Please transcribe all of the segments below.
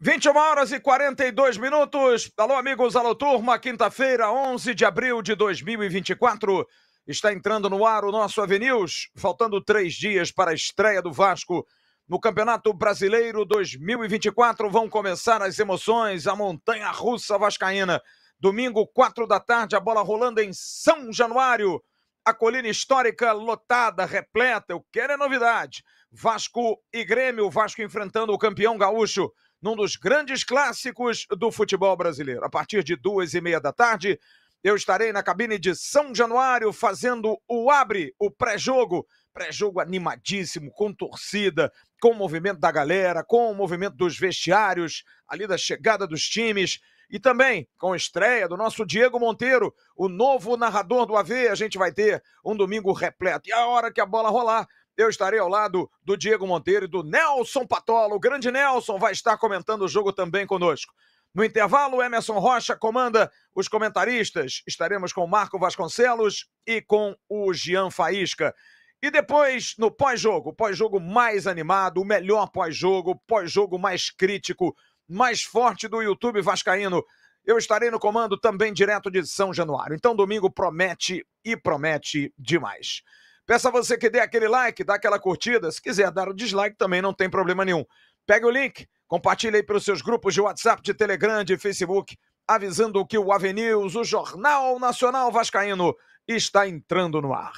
21 horas e 42 minutos. Alô, amigos, alô, turma. Quinta-feira, 11 de abril de 2024. Está entrando no ar o nosso Avenews, faltando três dias para a estreia do Vasco no Campeonato Brasileiro 2024. Vão começar as emoções, a montanha russa vascaína. Domingo, quatro da tarde, a bola rolando em São Januário. A colina histórica lotada, repleta. Eu quero é novidade. Vasco e Grêmio. Vasco enfrentando o campeão gaúcho num dos grandes clássicos do futebol brasileiro. A partir de duas e meia da tarde, eu estarei na cabine de São Januário fazendo o abre, o pré-jogo. Pré-jogo animadíssimo, com torcida, com o movimento da galera, com o movimento dos vestiários, ali da chegada dos times. E também com a estreia do nosso Diego Monteiro, o novo narrador do AV, a gente vai ter um domingo repleto. E a hora que a bola rolar, eu estarei ao lado do Diego Monteiro e do Nelson Patola. O grande Nelson vai estar comentando o jogo também conosco. No intervalo, Emerson Rocha comanda os comentaristas. Estaremos com Marco Vasconcelos e com o Gian Faísca. E depois, no pós-jogo, pós-jogo mais animado, o melhor pós-jogo, pós-jogo mais crítico mais forte do YouTube Vascaíno. Eu estarei no comando também direto de São Januário. Então, domingo promete e promete demais. Peço a você que dê aquele like, dá aquela curtida. Se quiser dar o dislike, também não tem problema nenhum. Pega o link, compartilhe aí para os seus grupos de WhatsApp, de Telegram, de Facebook, avisando que o Avenews, o Jornal Nacional Vascaíno, está entrando no ar.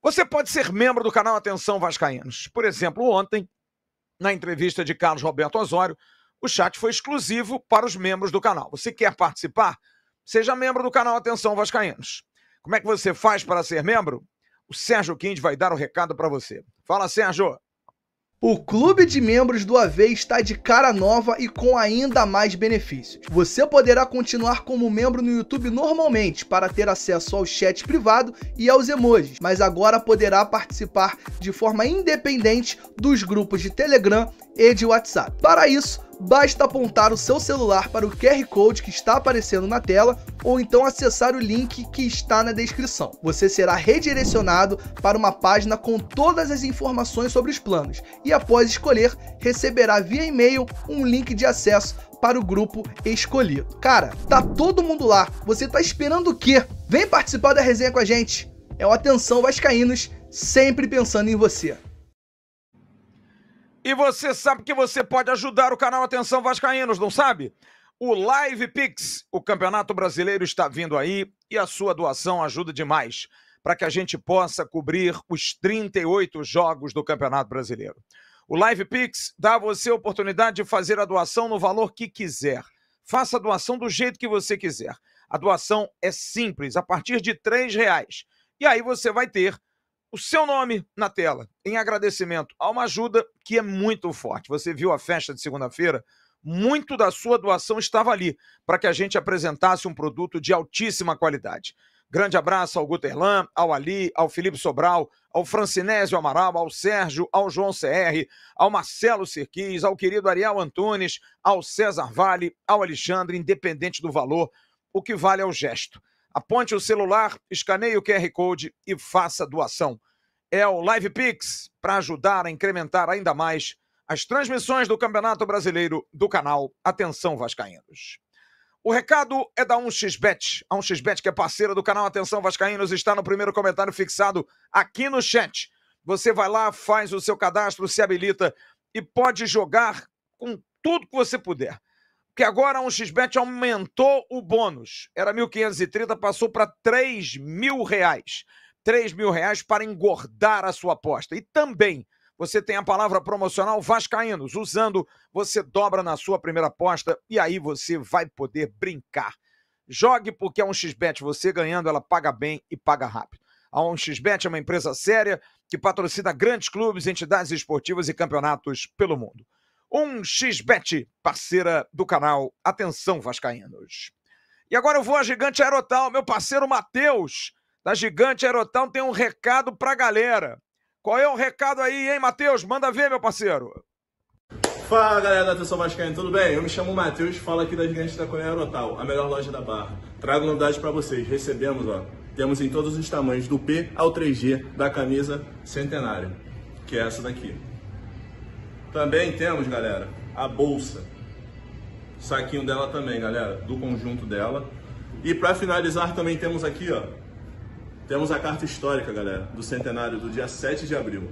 Você pode ser membro do canal Atenção Vascaínos. Por exemplo, ontem, na entrevista de Carlos Roberto Osório, o chat foi exclusivo para os membros do canal. Você quer participar? Seja membro do canal Atenção Vascaínos. Como é que você faz para ser membro? O Sérgio Quinde vai dar o um recado para você. Fala, Sérgio! O clube de membros do AV está de cara nova e com ainda mais benefícios. Você poderá continuar como membro no YouTube normalmente para ter acesso ao chat privado e aos emojis, mas agora poderá participar de forma independente dos grupos de Telegram e de WhatsApp. Para isso, basta apontar o seu celular para o QR Code que está aparecendo na tela ou então acessar o link que está na descrição. Você será redirecionado para uma página com todas as informações sobre os planos e após escolher, receberá via e-mail um link de acesso para o grupo escolhido. Cara, tá todo mundo lá. Você tá esperando o quê? Vem participar da resenha com a gente. É o Atenção Vascaínos, sempre pensando em você. E você sabe que você pode ajudar o canal Atenção Vascaínos, não sabe? O Live Pix, o Campeonato Brasileiro está vindo aí e a sua doação ajuda demais para que a gente possa cobrir os 38 jogos do Campeonato Brasileiro. O Live Pix dá a você a oportunidade de fazer a doação no valor que quiser. Faça a doação do jeito que você quiser. A doação é simples, a partir de R$ reais. E aí você vai ter o seu nome na tela, em agradecimento a uma ajuda que é muito forte. Você viu a festa de segunda-feira? Muito da sua doação estava ali para que a gente apresentasse um produto de altíssima qualidade. Grande abraço ao Guterlan, ao Ali, ao Felipe Sobral, ao Francinésio Amaral, ao Sérgio, ao João CR, ao Marcelo Serquis, ao querido Ariel Antunes, ao César Vale, ao Alexandre, independente do valor, o que vale é o gesto. Aponte o celular, escaneie o QR Code e faça doação é o Live Pix para ajudar a incrementar ainda mais as transmissões do Campeonato Brasileiro do canal Atenção Vascaínos. O recado é da 1xBet. A 1xBet, que é parceira do canal Atenção Vascaínos, está no primeiro comentário fixado aqui no chat. Você vai lá, faz o seu cadastro, se habilita e pode jogar com tudo que você puder. Porque agora a 1xBet aumentou o bônus. Era 1.530, passou para 3 mil reais. 3 mil reais para engordar a sua aposta. E também você tem a palavra promocional Vascaínos. Usando, você dobra na sua primeira aposta e aí você vai poder brincar. Jogue porque a 1xBet, você ganhando, ela paga bem e paga rápido. A 1xBet é uma empresa séria que patrocina grandes clubes, entidades esportivas e campeonatos pelo mundo. 1xBet, parceira do canal Atenção Vascaínos. E agora eu vou a Gigante Aerotal, meu parceiro Matheus da Gigante Aerotão tem um recado pra galera. Qual é o recado aí, hein, Matheus? Manda ver, meu parceiro. Fala, galera da Atenção Vascaína, tudo bem? Eu me chamo Matheus, falo aqui da Gigante da Cunha Aerotal, a melhor loja da Barra. Trago novidades para vocês. Recebemos, ó, temos em todos os tamanhos, do P ao 3G, da camisa centenária, que é essa daqui. Também temos, galera, a bolsa. Saquinho dela também, galera, do conjunto dela. E para finalizar, também temos aqui, ó, temos a carta histórica, galera, do centenário do dia 7 de abril.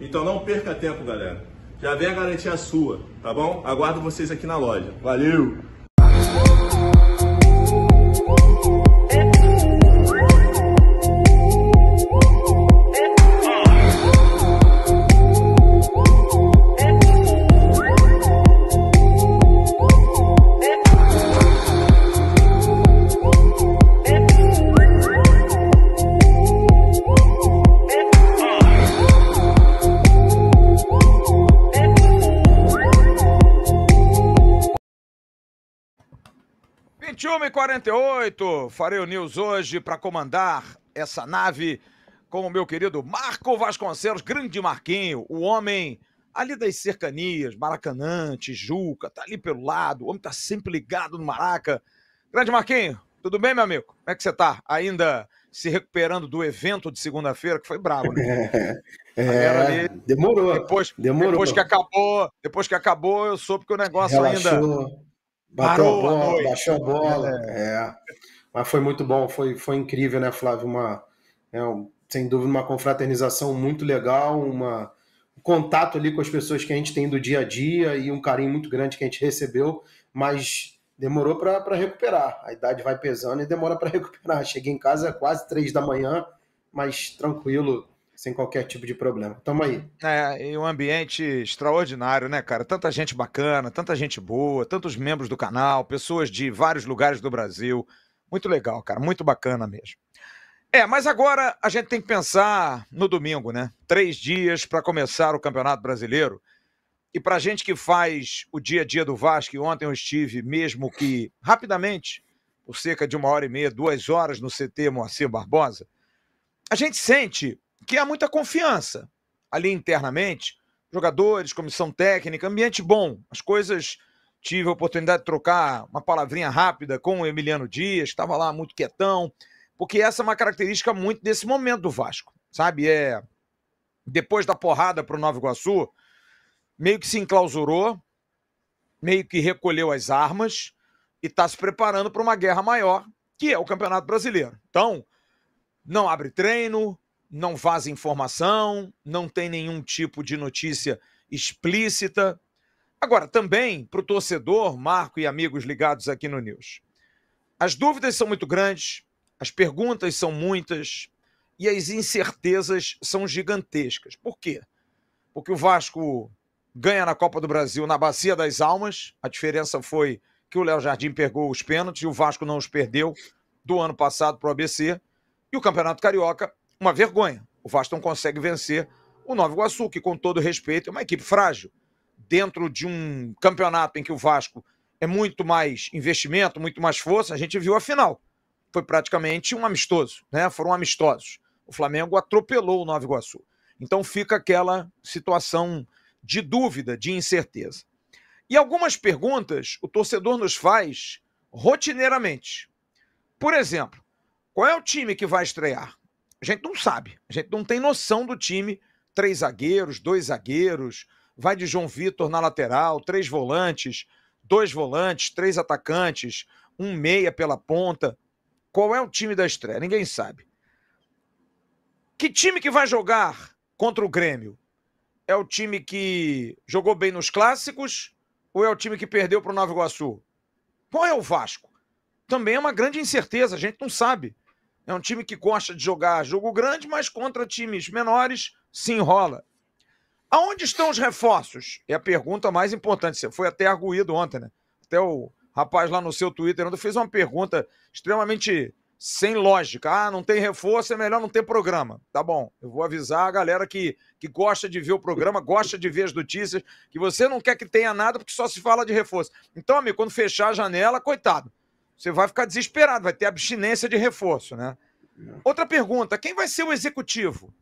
Então não perca tempo, galera. Já vem a garantia sua, tá bom? Aguardo vocês aqui na loja. Valeu! 48, farei o News hoje para comandar essa nave com o meu querido Marco Vasconcelos, grande Marquinho, o homem ali das cercanias, Maracanã, Tijuca, tá ali pelo lado, o homem tá sempre ligado no Maraca. Grande Marquinho, tudo bem, meu amigo? Como é que você tá? Ainda se recuperando do evento de segunda-feira, que foi bravo, né? É, ali, demorou. Depois, demorou. Depois que acabou, depois que acabou, eu soube que o negócio Relaxou. ainda Bateu a bola, a baixou a né? bola. É. é. Mas foi muito bom, foi, foi incrível, né, Flávio? Uma, é, um, sem dúvida, uma confraternização muito legal, uma, um contato ali com as pessoas que a gente tem do dia a dia e um carinho muito grande que a gente recebeu, mas demorou para recuperar. A idade vai pesando e demora para recuperar. Cheguei em casa quase três da manhã, mas tranquilo, sem qualquer tipo de problema. Tamo aí. É, e um ambiente extraordinário, né, cara? Tanta gente bacana, tanta gente boa, tantos membros do canal, pessoas de vários lugares do Brasil. Muito legal, cara, muito bacana mesmo. É, mas agora a gente tem que pensar no domingo, né? Três dias para começar o Campeonato Brasileiro. E para gente que faz o dia a dia do Vasco, ontem eu estive, mesmo que rapidamente, por cerca de uma hora e meia, duas horas no CT Moacir Barbosa, a gente sente que há muita confiança ali internamente, jogadores, comissão técnica, ambiente bom, as coisas. Tive a oportunidade de trocar uma palavrinha rápida com o Emiliano Dias, que estava lá muito quietão, porque essa é uma característica muito desse momento do Vasco, sabe? É depois da porrada para o Nova Iguaçu, meio que se enclausurou, meio que recolheu as armas e está se preparando para uma guerra maior, que é o Campeonato Brasileiro. Então, não abre treino, não vaza informação, não tem nenhum tipo de notícia explícita. Agora, também para o torcedor, Marco e amigos ligados aqui no News, as dúvidas são muito grandes, as perguntas são muitas e as incertezas são gigantescas. Por quê? Porque o Vasco ganha na Copa do Brasil na Bacia das Almas, a diferença foi que o Léo Jardim pegou os pênaltis e o Vasco não os perdeu do ano passado para o ABC. E o Campeonato Carioca uma vergonha. O Vasco não consegue vencer o Nova Iguaçu, que, com todo respeito, é uma equipe frágil. Dentro de um campeonato em que o Vasco é muito mais investimento, muito mais força, a gente viu a final. Foi praticamente um amistoso, né? Foram amistosos. O Flamengo atropelou o Nova Iguaçu. Então fica aquela situação de dúvida, de incerteza. E algumas perguntas o torcedor nos faz rotineiramente. Por exemplo, qual é o time que vai estrear? A gente não sabe, a gente não tem noção do time. Três zagueiros, dois zagueiros, vai de João Vitor na lateral, três volantes, dois volantes, três atacantes, um meia pela ponta. Qual é o time da estreia? Ninguém sabe. Que time que vai jogar contra o Grêmio? É o time que jogou bem nos clássicos ou é o time que perdeu para o Nova Iguaçu? Qual é o Vasco? Também é uma grande incerteza, a gente não sabe. É um time que gosta de jogar jogo grande, mas contra times menores se enrola. Aonde estão os reforços? É a pergunta mais importante. Você foi até arguído ontem, né? Até o rapaz lá no seu Twitter ontem fez uma pergunta extremamente sem lógica. Ah, não tem reforço, é melhor não ter programa. Tá bom, eu vou avisar a galera que, que gosta de ver o programa, gosta de ver as notícias, que você não quer que tenha nada porque só se fala de reforço. Então, amigo, quando fechar a janela, coitado você vai ficar desesperado, vai ter abstinência de reforço, né? É. Outra pergunta: quem vai ser o executivo?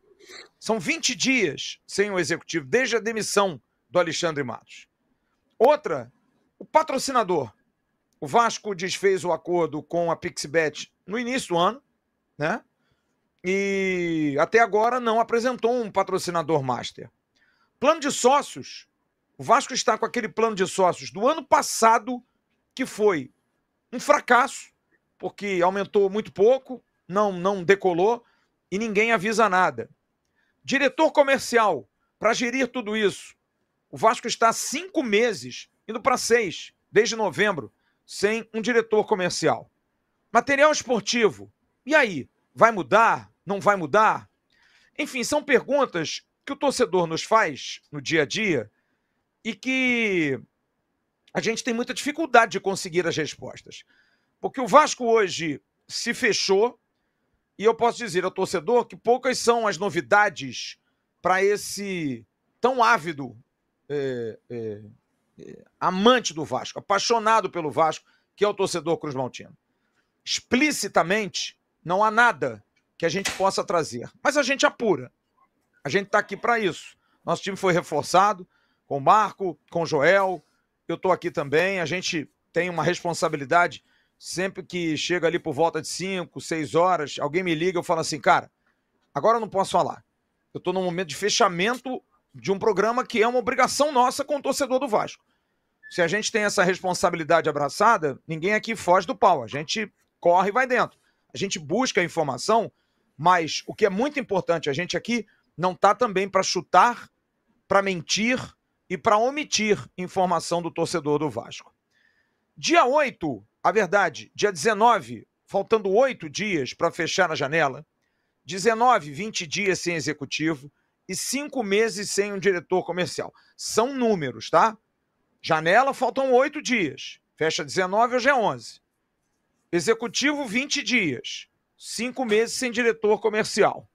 São 20 dias sem o executivo, desde a demissão do Alexandre Matos. Outra, o patrocinador. O Vasco desfez o acordo com a Pixbet no início do ano, né? E até agora não apresentou um patrocinador master. Plano de sócios. O Vasco está com aquele plano de sócios do ano passado, que foi um fracasso, porque aumentou muito pouco, não, não decolou e ninguém avisa nada. Diretor comercial, para gerir tudo isso, o Vasco está há cinco meses, indo para seis, desde novembro, sem um diretor comercial. Material esportivo, e aí? Vai mudar? Não vai mudar? Enfim, são perguntas que o torcedor nos faz no dia a dia e que a gente tem muita dificuldade de conseguir as respostas. Porque o Vasco hoje se fechou, e eu posso dizer ao torcedor que poucas são as novidades para esse tão ávido é, é, é, amante do Vasco, apaixonado pelo Vasco, que é o torcedor Cruz Maltino. Explicitamente, não há nada que a gente possa trazer, mas a gente apura. A gente está aqui para isso. Nosso time foi reforçado com o Marco, com o Joel, eu estou aqui também. A gente tem uma responsabilidade. Sempre que chega ali por volta de 5, 6 horas, alguém me liga, eu falo assim, cara, agora eu não posso falar. Eu estou num momento de fechamento de um programa que é uma obrigação nossa com o torcedor do Vasco. Se a gente tem essa responsabilidade abraçada, ninguém aqui foge do pau. A gente corre e vai dentro. A gente busca a informação, mas o que é muito importante, a gente aqui não tá também para chutar, para mentir, e para omitir informação do torcedor do Vasco. Dia 8, a verdade, dia 19, faltando oito dias para fechar a janela, 19, 20 dias sem executivo e cinco meses sem um diretor comercial. São números, tá? Janela, faltam oito dias. Fecha 19, hoje é 11. Executivo, 20 dias. Cinco meses sem diretor comercial.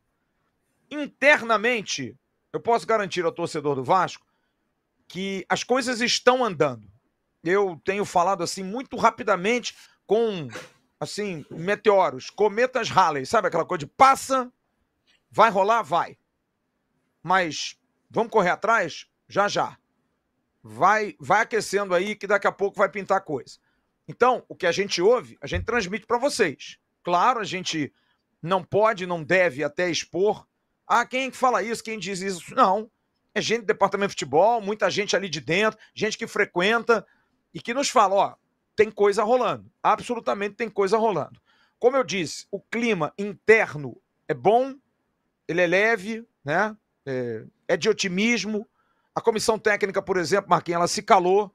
Internamente, eu posso garantir ao torcedor do Vasco que as coisas estão andando. Eu tenho falado assim muito rapidamente com assim meteoros, cometas Halley, sabe aquela coisa de passa, vai rolar, vai. Mas vamos correr atrás, já já. Vai, vai aquecendo aí que daqui a pouco vai pintar coisa. Então, o que a gente ouve, a gente transmite para vocês. Claro, a gente não pode, não deve até expor. Ah, quem é fala isso? Quem diz isso? Não é gente do departamento de futebol, muita gente ali de dentro, gente que frequenta e que nos fala: ó, tem coisa rolando, absolutamente tem coisa rolando. Como eu disse, o clima interno é bom, ele é leve, né? É, é de otimismo. A comissão técnica, por exemplo, Marquinhos, ela se calou,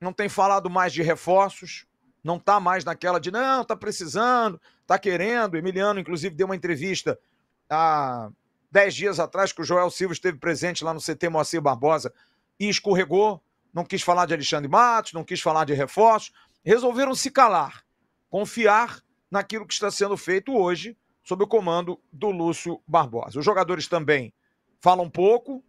não tem falado mais de reforços, não está mais naquela de não, está precisando, está querendo. Emiliano, inclusive, deu uma entrevista a dez dias atrás, que o Joel Silva esteve presente lá no CT Moacir Barbosa e escorregou, não quis falar de Alexandre Matos, não quis falar de reforços, resolveram se calar, confiar naquilo que está sendo feito hoje sob o comando do Lúcio Barbosa. Os jogadores também falam pouco,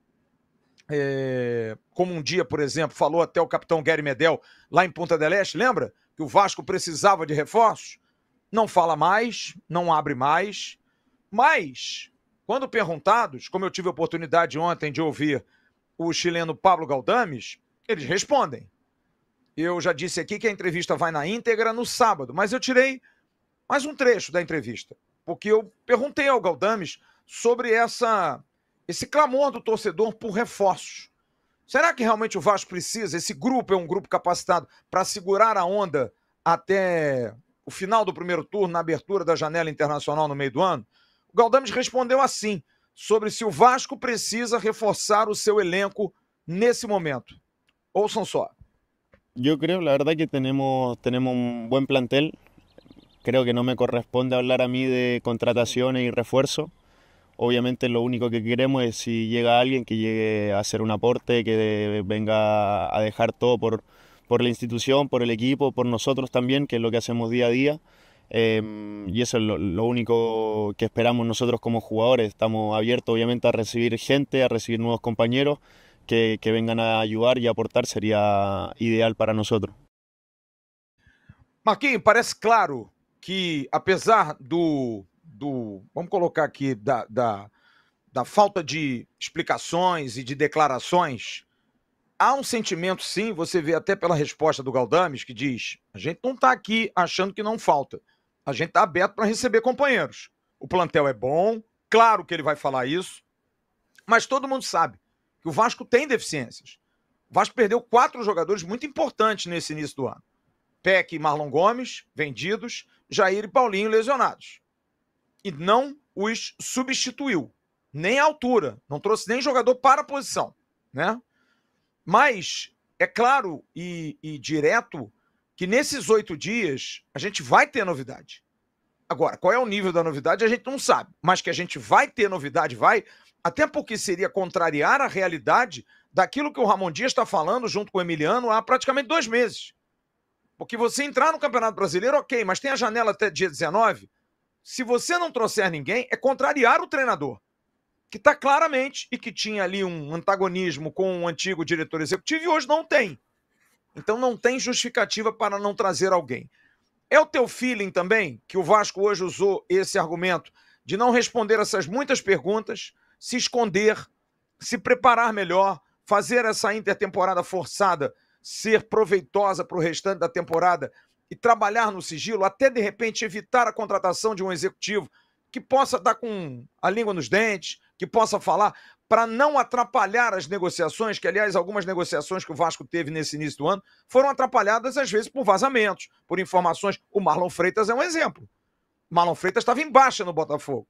é, como um dia, por exemplo, falou até o capitão Gary Medel lá em Punta del Este, lembra? Que o Vasco precisava de reforços? Não fala mais, não abre mais, mas quando perguntados, como eu tive a oportunidade ontem de ouvir o chileno Pablo Galdames, eles respondem. Eu já disse aqui que a entrevista vai na íntegra no sábado, mas eu tirei mais um trecho da entrevista, porque eu perguntei ao Galdames sobre essa esse clamor do torcedor por reforços. Será que realmente o Vasco precisa? Esse grupo é um grupo capacitado para segurar a onda até o final do primeiro turno, na abertura da janela internacional no meio do ano? Galdames respondeu assim sobre si o Vasco precisa reforzar o seu elenco nesse momento. Ouçam só. Yo creo, la verdad, que tenemos, tenemos un buen plantel. Creo que no me corresponde hablar a mí de contrataciones y refuerzo. Obviamente lo único que queremos es si llega alguien que llegue a hacer un aporte, que venga a dejar todo por, por la institución, por el equipo, por nosotros también, que es lo que hacemos día a día. Eh, y eso es lo, lo, único que esperamos nosotros como jugadores. Estamos abiertos obviamente a recibir gente, a recibir nuevos compañeros que, que vengan a ayudar y aportar. Sería ideal para nosotros. Marquinhos, parece claro que apesar do, do vamos colocar aqui, da, da, da falta de explicações e de declarações, há um sentimento, sim, você vê até pela resposta do Galdames, que diz: a gente não está aqui achando que não falta a gente está aberto para receber companheiros. O plantel é bom, claro que ele vai falar isso, mas todo mundo sabe que o Vasco tem deficiências. O Vasco perdeu quatro jogadores muito importantes nesse início do ano. Peck e Marlon Gomes, vendidos, Jair e Paulinho lesionados. E não os substituiu, nem a altura, não trouxe nem jogador para a posição, né? Mas é claro e, e direto que nesses oito dias a gente vai ter novidade. Agora, qual é o nível da novidade, a gente não sabe. Mas que a gente vai ter novidade, vai, até porque seria contrariar a realidade daquilo que o Ramon Dias está falando junto com o Emiliano há praticamente dois meses. Porque você entrar no Campeonato Brasileiro, ok, mas tem a janela até dia 19. Se você não trouxer ninguém, é contrariar o treinador, que está claramente e que tinha ali um antagonismo com o um antigo diretor executivo e hoje não tem. Então não tem justificativa para não trazer alguém. É o teu feeling também que o Vasco hoje usou esse argumento de não responder essas muitas perguntas, se esconder, se preparar melhor, fazer essa intertemporada forçada ser proveitosa para o restante da temporada e trabalhar no sigilo, até de repente evitar a contratação de um executivo que possa estar com a língua nos dentes, que possa falar para não atrapalhar as negociações, que aliás algumas negociações que o Vasco teve nesse início do ano foram atrapalhadas às vezes por vazamentos, por informações. O Marlon Freitas é um exemplo. Marlon Freitas estava em baixa no Botafogo.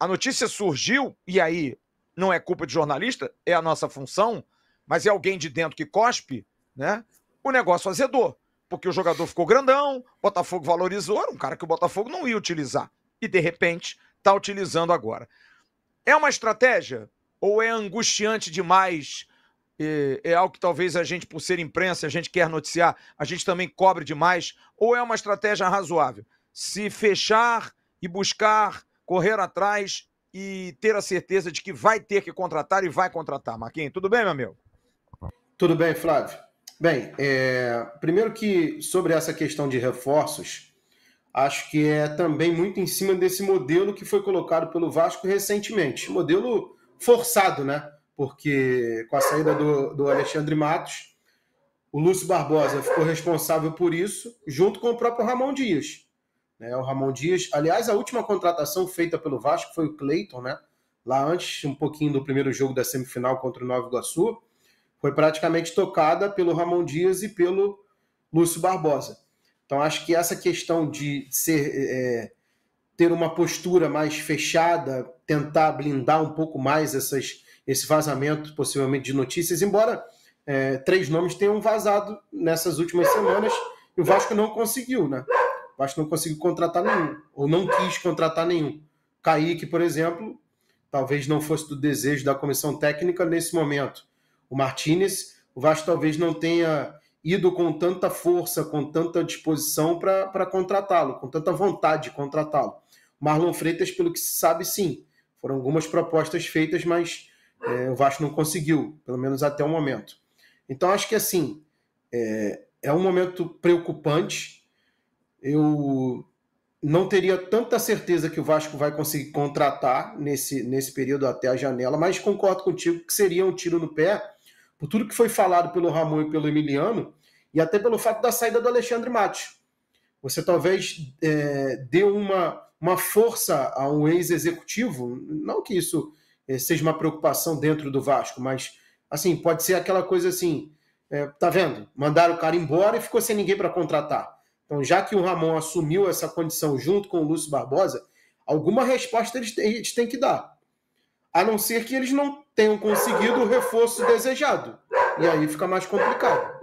A notícia surgiu, e aí não é culpa de jornalista, é a nossa função, mas é alguém de dentro que cospe, né? O negócio azedou, porque o jogador ficou grandão, o Botafogo valorizou, era um cara que o Botafogo não ia utilizar. E de repente está utilizando agora. É uma estratégia? Ou é angustiante demais? É, é algo que talvez a gente, por ser imprensa, a gente quer noticiar, a gente também cobre demais? Ou é uma estratégia razoável? Se fechar e buscar, correr atrás e ter a certeza de que vai ter que contratar e vai contratar. Marquinhos, tudo bem, meu amigo? Tudo bem, Flávio. Bem, é... primeiro que sobre essa questão de reforços, acho que é também muito em cima desse modelo que foi colocado pelo Vasco recentemente. Modelo forçado, né? Porque com a saída do, do Alexandre Matos, o Lúcio Barbosa ficou responsável por isso, junto com o próprio Ramon Dias. Né? O Ramon Dias, aliás, a última contratação feita pelo Vasco foi o Cleiton, né? Lá antes, um pouquinho do primeiro jogo da semifinal contra o Nova Iguaçu, foi praticamente tocada pelo Ramon Dias e pelo Lúcio Barbosa. Então, acho que essa questão de ser é, ter uma postura mais fechada, tentar blindar um pouco mais essas, esse vazamento, possivelmente, de notícias, embora é, três nomes tenham vazado nessas últimas semanas e o Vasco não conseguiu, né? O Vasco não conseguiu contratar nenhum, ou não quis contratar nenhum. Kaique, por exemplo, talvez não fosse do desejo da comissão técnica nesse momento. O Martinez, o Vasco talvez não tenha ido com tanta força, com tanta disposição para contratá-lo, com tanta vontade de contratá-lo. Marlon Freitas, pelo que se sabe, sim. Foram algumas propostas feitas, mas é, o Vasco não conseguiu, pelo menos até o momento. Então, acho que assim, é, é um momento preocupante. Eu não teria tanta certeza que o Vasco vai conseguir contratar nesse, nesse período até a janela, mas concordo contigo que seria um tiro no pé por tudo que foi falado pelo Ramon e pelo Emiliano, e até pelo fato da saída do Alexandre Matos. Você talvez é, dê uma, uma força a um ex-executivo, não que isso é, seja uma preocupação dentro do Vasco, mas assim, pode ser aquela coisa assim, é, tá vendo? Mandaram o cara embora e ficou sem ninguém para contratar. Então, já que o Ramon assumiu essa condição junto com o Lúcio Barbosa, alguma resposta eles têm, eles têm que dar. A não ser que eles não tenham conseguido o reforço desejado. E aí fica mais complicado.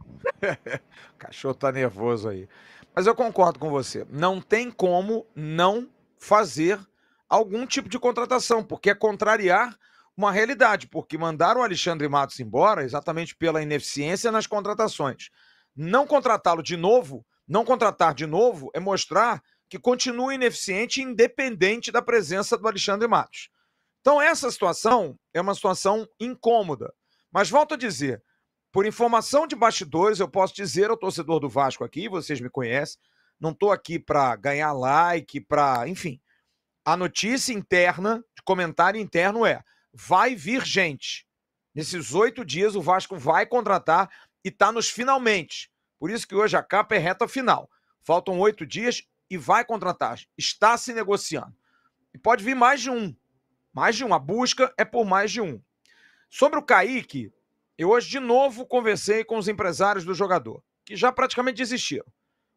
o cachorro tá nervoso aí. Mas eu concordo com você. Não tem como não fazer algum tipo de contratação, porque é contrariar uma realidade, porque mandaram o Alexandre Matos embora exatamente pela ineficiência nas contratações. Não contratá-lo de novo, não contratar de novo, é mostrar que continua ineficiente independente da presença do Alexandre Matos. Então, essa situação é uma situação incômoda. Mas volto a dizer, por informação de bastidores, eu posso dizer ao torcedor do Vasco aqui, vocês me conhecem, não estou aqui para ganhar like, para. Enfim. A notícia interna, comentário interno é: vai vir gente. Nesses oito dias, o Vasco vai contratar e está nos finalmente. Por isso que hoje a capa é reta final. Faltam oito dias e vai contratar. Está se negociando. E pode vir mais de um. Mais de um. A busca é por mais de um. Sobre o Kaique, eu hoje de novo conversei com os empresários do jogador, que já praticamente desistiram.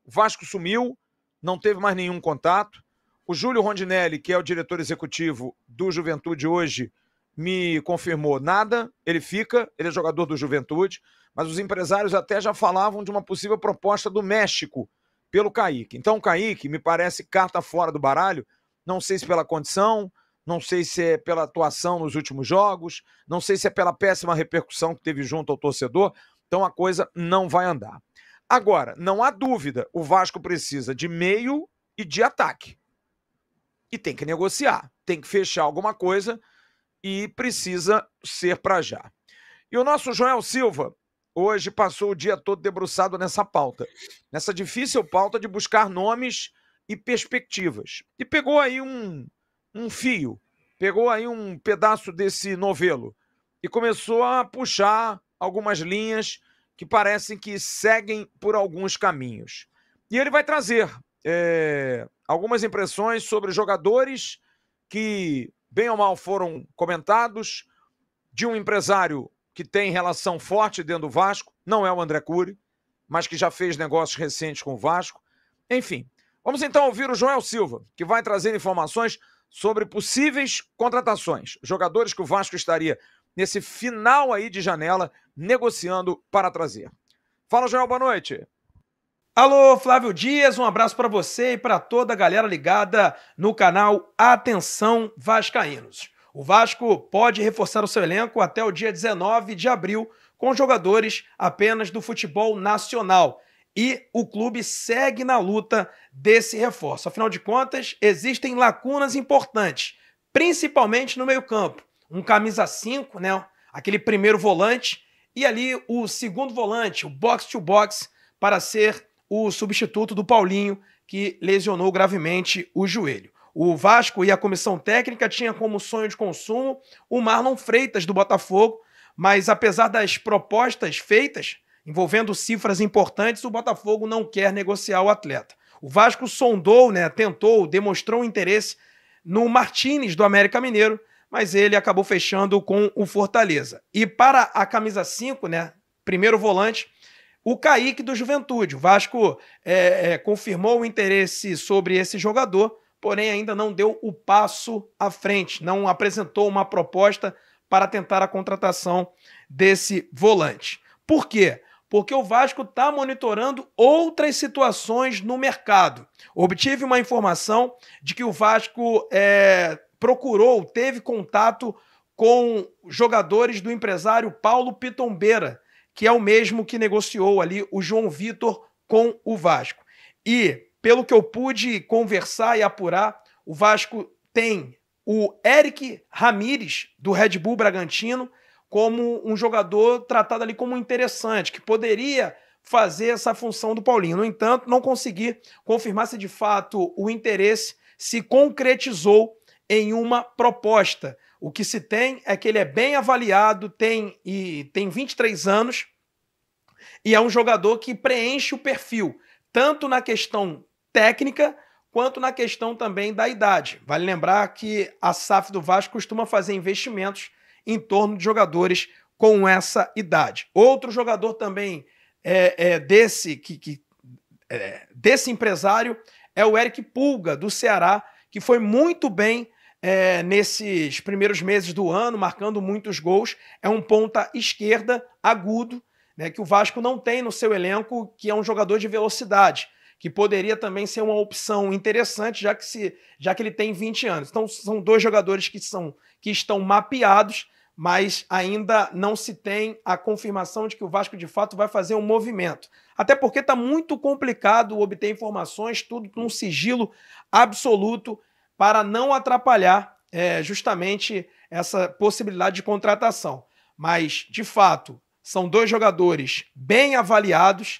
O Vasco sumiu, não teve mais nenhum contato. O Júlio Rondinelli, que é o diretor executivo do Juventude hoje, me confirmou nada. Ele fica, ele é jogador do Juventude, mas os empresários até já falavam de uma possível proposta do México pelo Kaique. Então, o Kaique me parece carta fora do baralho. Não sei se pela condição, não sei se é pela atuação nos últimos jogos, não sei se é pela péssima repercussão que teve junto ao torcedor. Então a coisa não vai andar. Agora, não há dúvida, o Vasco precisa de meio e de ataque. E tem que negociar, tem que fechar alguma coisa e precisa ser para já. E o nosso Joel Silva hoje passou o dia todo debruçado nessa pauta, nessa difícil pauta de buscar nomes e perspectivas. E pegou aí um um fio, pegou aí um pedaço desse novelo e começou a puxar algumas linhas que parecem que seguem por alguns caminhos. E ele vai trazer é, algumas impressões sobre jogadores que, bem ou mal, foram comentados, de um empresário que tem relação forte dentro do Vasco, não é o André Cury, mas que já fez negócios recentes com o Vasco. Enfim, vamos então ouvir o Joel Silva, que vai trazer informações sobre possíveis contratações, jogadores que o Vasco estaria nesse final aí de janela negociando para trazer. Fala, Joel, boa noite. Alô, Flávio Dias, um abraço para você e para toda a galera ligada no canal Atenção Vascaínos. O Vasco pode reforçar o seu elenco até o dia 19 de abril com jogadores apenas do futebol nacional e o clube segue na luta desse reforço. Afinal de contas, existem lacunas importantes, principalmente no meio-campo. Um camisa 5, né? Aquele primeiro volante e ali o segundo volante, o box to box para ser o substituto do Paulinho que lesionou gravemente o joelho. O Vasco e a comissão técnica tinha como sonho de consumo o Marlon Freitas do Botafogo, mas apesar das propostas feitas, envolvendo cifras importantes, o Botafogo não quer negociar o atleta. O Vasco sondou, né, tentou, demonstrou interesse no Martinez do América Mineiro, mas ele acabou fechando com o Fortaleza. E para a camisa 5, né, primeiro volante, o Kaique do Juventude. O Vasco é, é, confirmou o interesse sobre esse jogador, porém ainda não deu o passo à frente, não apresentou uma proposta para tentar a contratação desse volante. Por quê? porque o Vasco está monitorando outras situações no mercado. Obtive uma informação de que o Vasco é, procurou, teve contato com jogadores do empresário Paulo Pitombeira, que é o mesmo que negociou ali o João Vitor com o Vasco. E, pelo que eu pude conversar e apurar, o Vasco tem o Eric Ramires, do Red Bull Bragantino, como um jogador tratado ali como interessante, que poderia fazer essa função do Paulinho. No entanto, não consegui confirmar se de fato o interesse se concretizou em uma proposta. O que se tem é que ele é bem avaliado, tem e tem 23 anos e é um jogador que preenche o perfil, tanto na questão técnica quanto na questão também da idade. Vale lembrar que a SAF do Vasco costuma fazer investimentos em torno de jogadores com essa idade. Outro jogador também é, é desse que, que é, desse empresário é o Eric Pulga do Ceará, que foi muito bem é, nesses primeiros meses do ano, marcando muitos gols. É um ponta esquerda agudo, né, que o Vasco não tem no seu elenco, que é um jogador de velocidade, que poderia também ser uma opção interessante, já que, se, já que ele tem 20 anos. Então, são dois jogadores que, são, que estão mapeados mas ainda não se tem a confirmação de que o Vasco de fato vai fazer um movimento. Até porque está muito complicado obter informações, tudo num sigilo absoluto, para não atrapalhar é, justamente essa possibilidade de contratação. Mas, de fato, são dois jogadores bem avaliados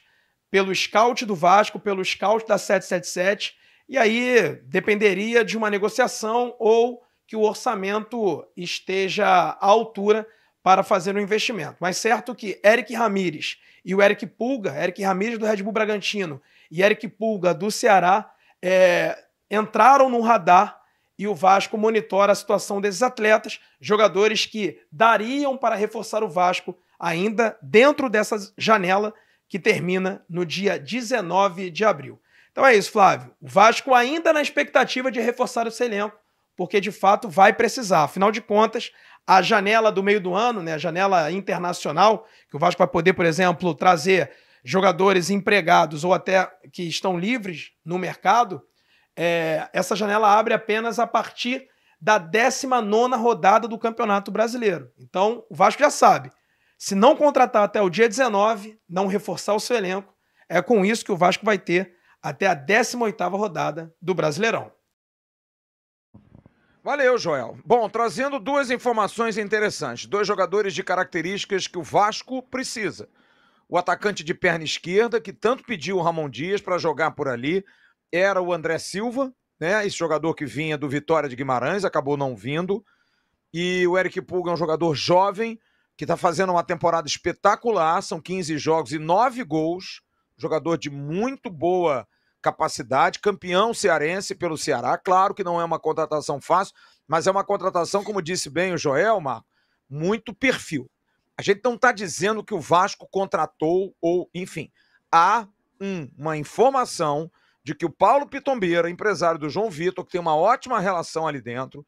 pelo scout do Vasco, pelo scout da 777, e aí dependeria de uma negociação ou que o orçamento esteja à altura para fazer o um investimento. Mas certo que Eric Ramires e o Eric Pulga, Eric Ramires do Red Bull Bragantino e Eric Pulga do Ceará, é, entraram no radar e o Vasco monitora a situação desses atletas, jogadores que dariam para reforçar o Vasco ainda dentro dessa janela que termina no dia 19 de abril. Então é isso, Flávio. O Vasco ainda na expectativa de reforçar o elenco porque de fato vai precisar. Afinal de contas, a janela do meio do ano, né, a janela internacional, que o Vasco vai poder, por exemplo, trazer jogadores empregados ou até que estão livres no mercado, é, essa janela abre apenas a partir da 19 rodada do Campeonato Brasileiro. Então, o Vasco já sabe. Se não contratar até o dia 19, não reforçar o seu elenco, é com isso que o Vasco vai ter até a 18ª rodada do Brasileirão. Valeu, Joel. Bom, trazendo duas informações interessantes. Dois jogadores de características que o Vasco precisa. O atacante de perna esquerda, que tanto pediu o Ramon Dias para jogar por ali, era o André Silva, né? Esse jogador que vinha do Vitória de Guimarães, acabou não vindo. E o Eric Pulga é um jogador jovem, que está fazendo uma temporada espetacular. São 15 jogos e 9 gols. Jogador de muito boa capacidade, campeão cearense pelo Ceará. Claro que não é uma contratação fácil, mas é uma contratação, como disse bem o Joel, Marco, muito perfil. A gente não está dizendo que o Vasco contratou ou, enfim, há um, uma informação de que o Paulo Pitombeira, empresário do João Vitor, que tem uma ótima relação ali dentro,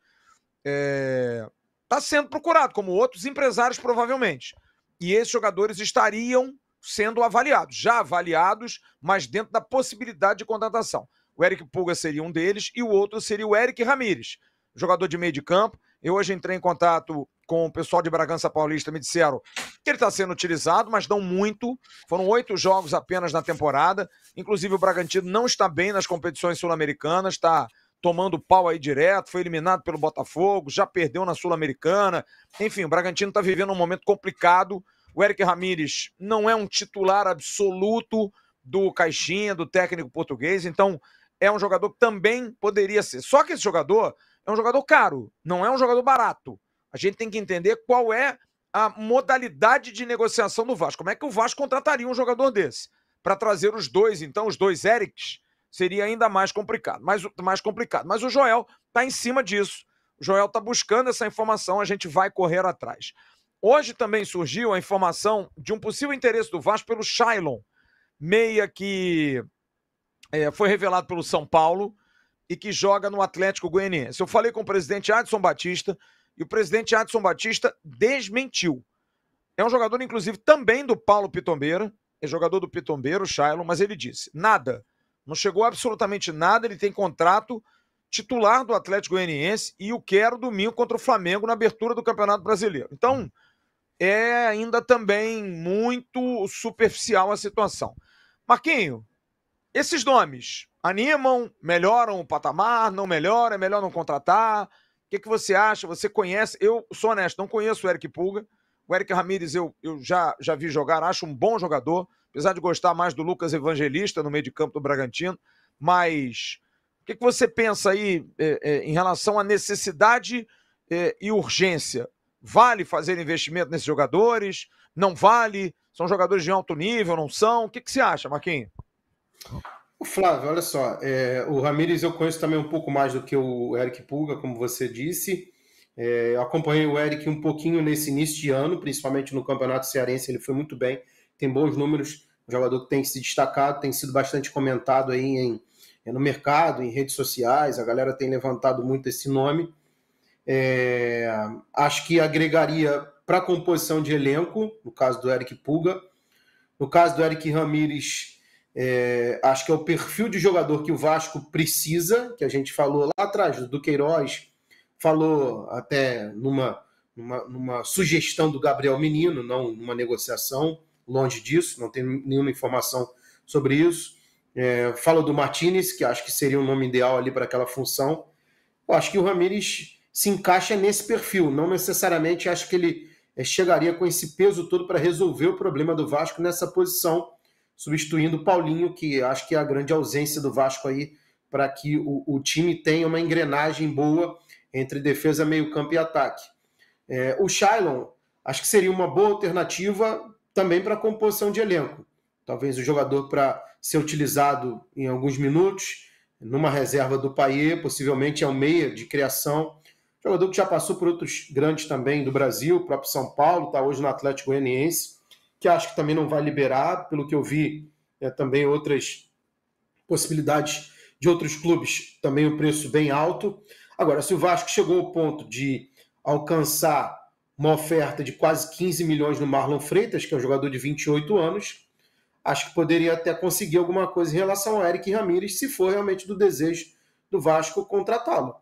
está é... Tá sendo procurado, como outros empresários provavelmente. E esses jogadores estariam sendo avaliados, já avaliados, mas dentro da possibilidade de contratação. O Eric Pulga seria um deles e o outro seria o Eric Ramires, jogador de meio de campo. Eu hoje entrei em contato com o pessoal de Bragança Paulista, me disseram que ele está sendo utilizado, mas não muito. Foram oito jogos apenas na temporada. Inclusive, o Bragantino não está bem nas competições sul-americanas, está tomando pau aí direto, foi eliminado pelo Botafogo, já perdeu na Sul-Americana. Enfim, o Bragantino está vivendo um momento complicado o Eric Ramírez não é um titular absoluto do Caixinha, do técnico português, então é um jogador que também poderia ser. Só que esse jogador é um jogador caro, não é um jogador barato. A gente tem que entender qual é a modalidade de negociação do Vasco. Como é que o Vasco contrataria um jogador desse? Para trazer os dois, então, os dois Erics, seria ainda mais complicado. Mais, mais complicado. Mas o Joel está em cima disso. O Joel está buscando essa informação, a gente vai correr atrás. Hoje também surgiu a informação de um possível interesse do Vasco pelo Shailon, meia que é, foi revelado pelo São Paulo e que joga no Atlético Goianiense. Eu falei com o presidente Adson Batista e o presidente Adson Batista desmentiu. É um jogador, inclusive, também do Paulo Pitombeira, é jogador do Pitombeiro, Shailon, mas ele disse: nada. Não chegou absolutamente nada, ele tem contrato titular do Atlético Goianiense e o quero domingo contra o Flamengo na abertura do Campeonato Brasileiro. Então, é ainda também muito superficial a situação. Marquinho, esses nomes animam, melhoram o patamar, não melhora, é melhor não contratar? O que, que você acha? Você conhece? Eu sou honesto, não conheço o Eric Pulga. O Eric Ramírez eu, eu já, já vi jogar, acho um bom jogador, apesar de gostar mais do Lucas Evangelista no meio de campo do Bragantino. Mas o que, que você pensa aí é, é, em relação à necessidade é, e urgência Vale fazer investimento nesses jogadores? Não vale? São jogadores de alto nível, não são? O que, que você acha, Marquinhos? O Flávio, olha só, é, o Ramires eu conheço também um pouco mais do que o Eric Pulga, como você disse. É, eu acompanhei o Eric um pouquinho nesse início de ano, principalmente no Campeonato Cearense, ele foi muito bem, tem bons números, um jogador que tem se destacado, tem sido bastante comentado aí em, no mercado, em redes sociais, a galera tem levantado muito esse nome. É, acho que agregaria para a composição de elenco, no caso do Eric Puga. No caso do Eric Ramírez, é, acho que é o perfil de jogador que o Vasco precisa, que a gente falou lá atrás, do Queiroz, falou até numa, numa, numa sugestão do Gabriel Menino, não numa negociação, longe disso, não tem nenhuma informação sobre isso. É, fala do Martinez, que acho que seria o um nome ideal ali para aquela função. Eu acho que o Ramírez se encaixa nesse perfil. Não necessariamente acho que ele eh, chegaria com esse peso todo para resolver o problema do Vasco nessa posição, substituindo o Paulinho, que acho que é a grande ausência do Vasco aí para que o, o, time tenha uma engrenagem boa entre defesa, meio-campo e ataque. É, o Shailon, acho que seria uma boa alternativa também para composição de elenco. Talvez o jogador para ser utilizado em alguns minutos, numa reserva do Paier, possivelmente é um meia de criação Jogador que já passou por outros grandes também do Brasil, o próprio São Paulo, está hoje no Atlético Goianiense, que acho que também não vai liberar, pelo que eu vi, é, também outras possibilidades de outros clubes, também o um preço bem alto. Agora, se o Vasco chegou ao ponto de alcançar uma oferta de quase 15 milhões no Marlon Freitas, que é um jogador de 28 anos, acho que poderia até conseguir alguma coisa em relação ao Eric Ramírez, se for realmente do desejo do Vasco contratá-lo.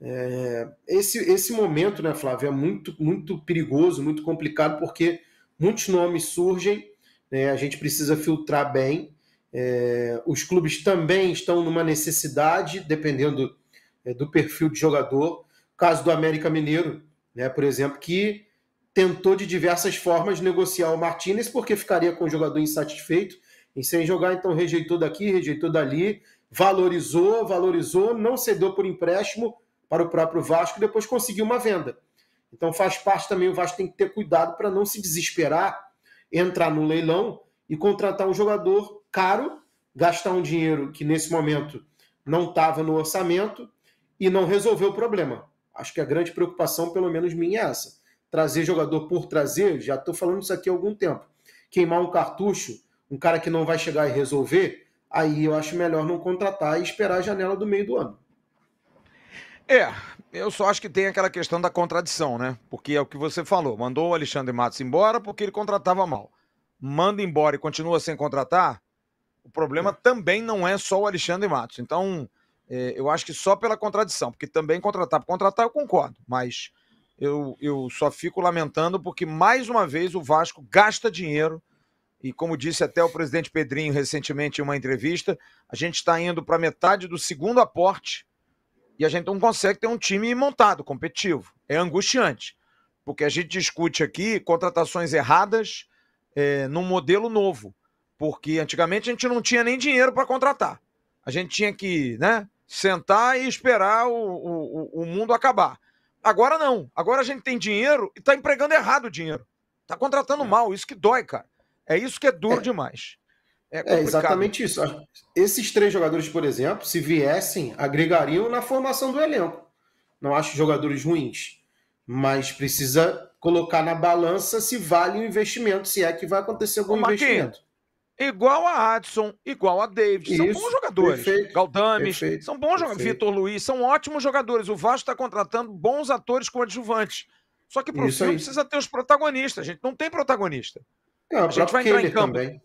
É, esse, esse momento, né, Flávio, é muito, muito perigoso, muito complicado, porque muitos nomes surgem, né, a gente precisa filtrar bem. É, os clubes também estão numa necessidade, dependendo é, do perfil de jogador. Caso do América Mineiro, né, por exemplo, que tentou de diversas formas negociar o Martinez porque ficaria com o jogador insatisfeito e sem jogar, então rejeitou daqui, rejeitou dali, valorizou, valorizou, não cedeu por empréstimo para o próprio Vasco e depois conseguir uma venda. Então faz parte também, o Vasco tem que ter cuidado para não se desesperar, entrar no leilão e contratar um jogador caro, gastar um dinheiro que nesse momento não estava no orçamento e não resolver o problema. Acho que a grande preocupação, pelo menos minha, é essa. Trazer jogador por trazer, já estou falando isso aqui há algum tempo. Queimar um cartucho, um cara que não vai chegar e resolver, aí eu acho melhor não contratar e esperar a janela do meio do ano. É, eu só acho que tem aquela questão da contradição, né? Porque é o que você falou, mandou o Alexandre Matos embora porque ele contratava mal. Manda embora e continua sem contratar, o problema é. também não é só o Alexandre Matos. Então, é, eu acho que só pela contradição, porque também contratar por contratar eu concordo, mas eu, eu só fico lamentando porque mais uma vez o Vasco gasta dinheiro e como disse até o presidente Pedrinho recentemente em uma entrevista, a gente está indo para metade do segundo aporte e a gente não consegue ter um time montado, competitivo. É angustiante, porque a gente discute aqui contratações erradas é, num modelo novo, porque antigamente a gente não tinha nem dinheiro para contratar. A gente tinha que né, sentar e esperar o, o, o mundo acabar. Agora não. Agora a gente tem dinheiro e está empregando errado o dinheiro. Está contratando é. mal. Isso que dói, cara. É isso que é duro é. demais. É, é, exatamente isso. Esses três jogadores, por exemplo, se viessem, agregariam na formação do elenco. Não acho jogadores ruins, mas precisa colocar na balança se vale o investimento, se é que vai acontecer algum investimento. Igual a Adson, igual a David, isso, são bons jogadores. Perfeito, Galdames, são bons jogadores. Vitor Luiz, são ótimos jogadores. O Vasco está contratando bons atores adjuvantes. Só que para o precisa ter os protagonistas. A gente não tem protagonista. Não, a gente vai entrar em campo. Também.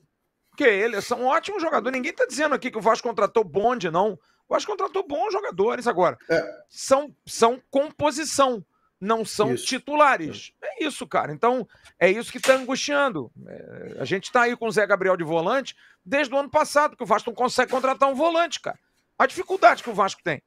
Porque eles são ótimos jogadores. Ninguém está dizendo aqui que o Vasco contratou bonde, não. O Vasco contratou bons jogadores agora. É. São, são composição, não são isso. titulares. É. é. isso, cara. Então, é isso que está angustiando. É, a gente está aí com o Zé Gabriel de volante desde o ano passado, que o Vasco não consegue contratar um volante, cara. A dificuldade que o Vasco tem.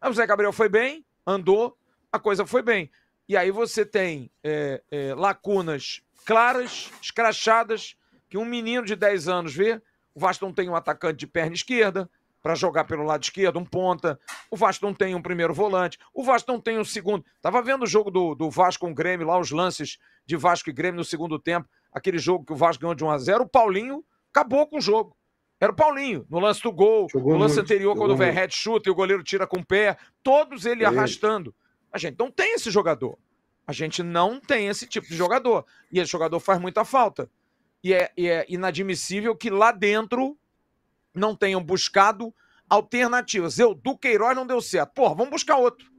Ah, o Zé Gabriel foi bem, andou, a coisa foi bem. E aí você tem é, é, lacunas claras, escrachadas, que um menino de 10 anos vê, o Vasco não tem um atacante de perna esquerda para jogar pelo lado esquerdo, um ponta, o Vasco não tem um primeiro volante, o Vasco não tem um segundo. Tava vendo o jogo do, do Vasco com o Grêmio lá, os lances de Vasco e Grêmio no segundo tempo, aquele jogo que o Vasco ganhou de 1 a 0 o Paulinho acabou com o jogo. Era o Paulinho, no lance do gol, Jogou no lance muito. anterior, Jogou quando muito. o Verret chuta e o goleiro tira com o pé, todos ele é. arrastando. A gente não tem esse jogador. A gente não tem esse tipo de jogador. E esse jogador faz muita falta e é, e é inadmissível que lá dentro não tenham buscado alternativas. Eu, do Queiroz não deu certo. Pô, vamos buscar outro.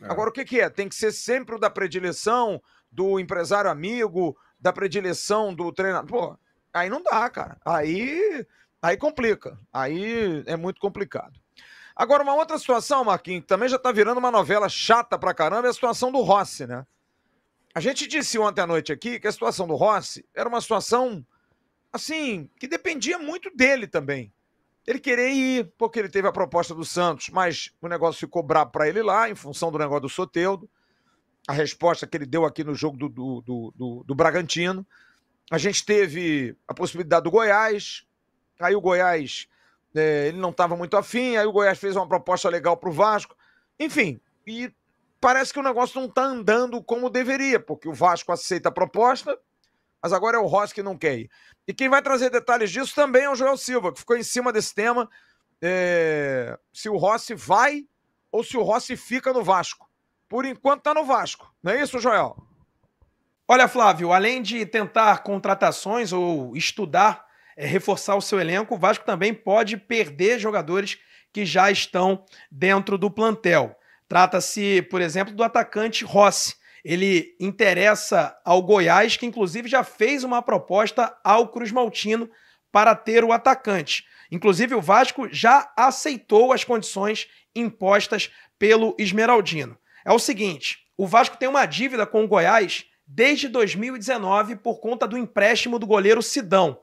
É. Agora, o que, que é? Tem que ser sempre o da predileção do empresário amigo, da predileção do treinador. Pô, aí não dá, cara. Aí, aí complica. Aí é muito complicado. Agora, uma outra situação, Marquinhos, que também já tá virando uma novela chata pra caramba, é a situação do Rossi, né? A gente disse ontem à noite aqui que a situação do Rossi era uma situação, assim, que dependia muito dele também. Ele querer ir, porque ele teve a proposta do Santos, mas o negócio ficou brabo para ele lá, em função do negócio do Soteudo. A resposta que ele deu aqui no jogo do, do, do, do, do Bragantino. A gente teve a possibilidade do Goiás, aí o Goiás, é, ele não estava muito afim, aí o Goiás fez uma proposta legal para o Vasco. Enfim, e parece que o negócio não está andando como deveria, porque o Vasco aceita a proposta, mas agora é o Rossi que não quer ir. E quem vai trazer detalhes disso também é o Joel Silva, que ficou em cima desse tema, é... se o Rossi vai ou se o Rossi fica no Vasco. Por enquanto está no Vasco, não é isso, Joel? Olha, Flávio, além de tentar contratações ou estudar, é, reforçar o seu elenco, o Vasco também pode perder jogadores que já estão dentro do plantel. Trata-se, por exemplo, do atacante Rossi. Ele interessa ao Goiás, que inclusive já fez uma proposta ao Cruz Maltino para ter o atacante. Inclusive, o Vasco já aceitou as condições impostas pelo Esmeraldino. É o seguinte: o Vasco tem uma dívida com o Goiás desde 2019 por conta do empréstimo do goleiro Sidão,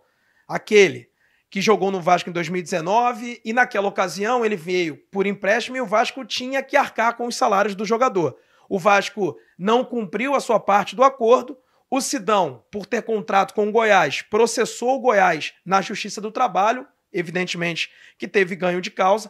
aquele que jogou no Vasco em 2019 e naquela ocasião ele veio por empréstimo e o Vasco tinha que arcar com os salários do jogador. O Vasco não cumpriu a sua parte do acordo. O Sidão, por ter contrato com o Goiás, processou o Goiás na Justiça do Trabalho, evidentemente que teve ganho de causa,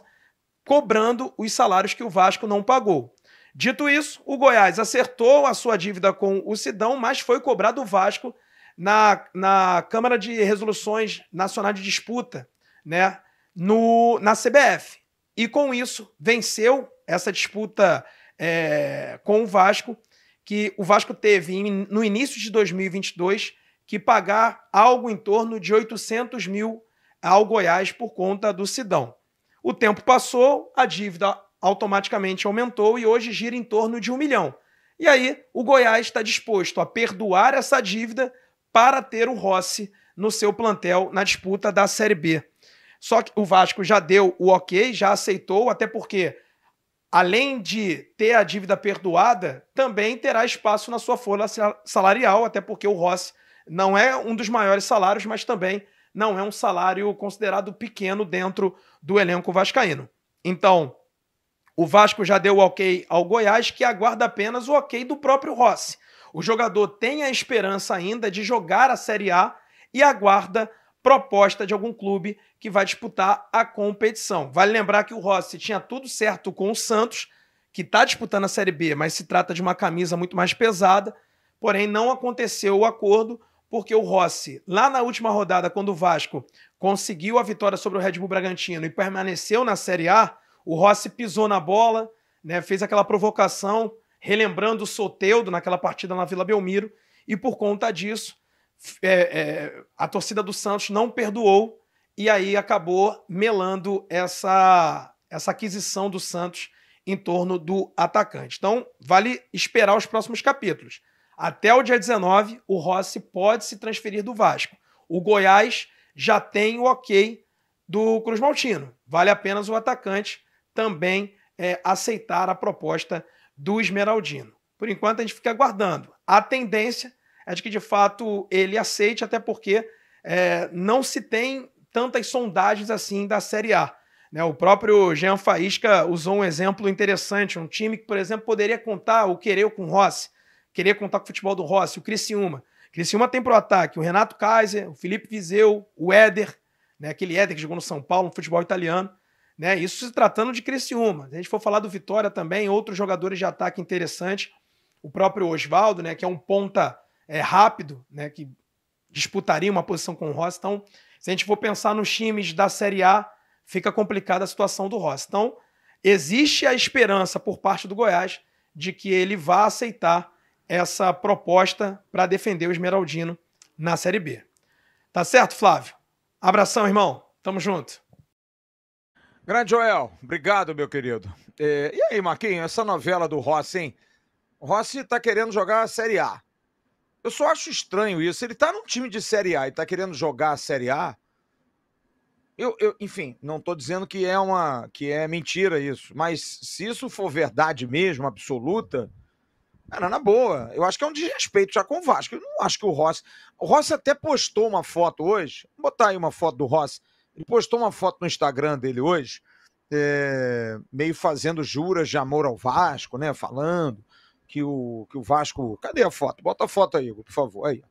cobrando os salários que o Vasco não pagou. Dito isso, o Goiás acertou a sua dívida com o Sidão, mas foi cobrado o Vasco na, na Câmara de Resoluções Nacional de Disputa, né, no, na CBF. E com isso, venceu essa disputa é, com o Vasco, que o Vasco teve no início de 2022 que pagar algo em torno de 800 mil ao Goiás por conta do Sidão. O tempo passou, a dívida automaticamente aumentou e hoje gira em torno de um milhão. E aí, o Goiás está disposto a perdoar essa dívida para ter o Rossi no seu plantel na disputa da Série B. Só que o Vasco já deu o ok, já aceitou, até porque, além de ter a dívida perdoada, também terá espaço na sua folha salarial, até porque o Rossi não é um dos maiores salários, mas também não é um salário considerado pequeno dentro do elenco vascaíno. Então, o Vasco já deu o ok ao Goiás, que aguarda apenas o ok do próprio Rossi. O jogador tem a esperança ainda de jogar a Série A e aguarda proposta de algum clube que vai disputar a competição. Vale lembrar que o Rossi tinha tudo certo com o Santos, que está disputando a Série B, mas se trata de uma camisa muito mais pesada. Porém, não aconteceu o acordo, porque o Rossi, lá na última rodada, quando o Vasco conseguiu a vitória sobre o Red Bull Bragantino e permaneceu na Série A, o Rossi pisou na bola, né, fez aquela provocação relembrando o Soteudo naquela partida na Vila Belmiro, e por conta disso, é, é, a torcida do Santos não perdoou e aí acabou melando essa, essa aquisição do Santos em torno do atacante. Então, vale esperar os próximos capítulos. Até o dia 19, o Rossi pode se transferir do Vasco. O Goiás já tem o ok do Cruz Maltino. Vale apenas o atacante também é, aceitar a proposta do Esmeraldino. Por enquanto, a gente fica aguardando. A tendência é de que, de fato, ele aceite, até porque é, não se tem tantas sondagens assim da Série A. Né? O próprio Jean Faísca usou um exemplo interessante, um time que, por exemplo, poderia contar ou querer com o Rossi, querer contar com o futebol do Rossi, o Criciúma. Criciúma tem pro ataque o Renato Kaiser, o Felipe Vizeu, o Éder, né? aquele Éder que jogou no São Paulo, no futebol italiano. Né? Isso se tratando de Criciúma. Se a gente for falar do Vitória também, outros jogadores de ataque interessante, o próprio Oswaldo, né, que é um ponta é, rápido, né, que disputaria uma posição com o Rossi. Então, se a gente for pensar nos times da Série A, fica complicada a situação do Rossi. Então, existe a esperança por parte do Goiás de que ele vá aceitar essa proposta para defender o Esmeraldino na Série B. Tá certo, Flávio? Abração, irmão. Tamo junto. Grande Joel, obrigado, meu querido. E, é, e aí, Marquinhos, essa novela do Rossi, hein? O Rossi tá querendo jogar a Série A. Eu só acho estranho isso. Ele tá num time de Série A e tá querendo jogar a Série A. Eu, eu, enfim, não tô dizendo que é uma que é mentira isso, mas se isso for verdade mesmo, absoluta, cara, na boa, eu acho que é um desrespeito já com o Vasco. Eu não acho que o Rossi. O Rossi até postou uma foto hoje. Vou botar aí uma foto do Rossi ele postou uma foto no Instagram dele hoje, é, meio fazendo juras de amor ao Vasco, né? Falando que o, que o Vasco. Cadê a foto? Bota a foto aí, Igor, por favor. Aí.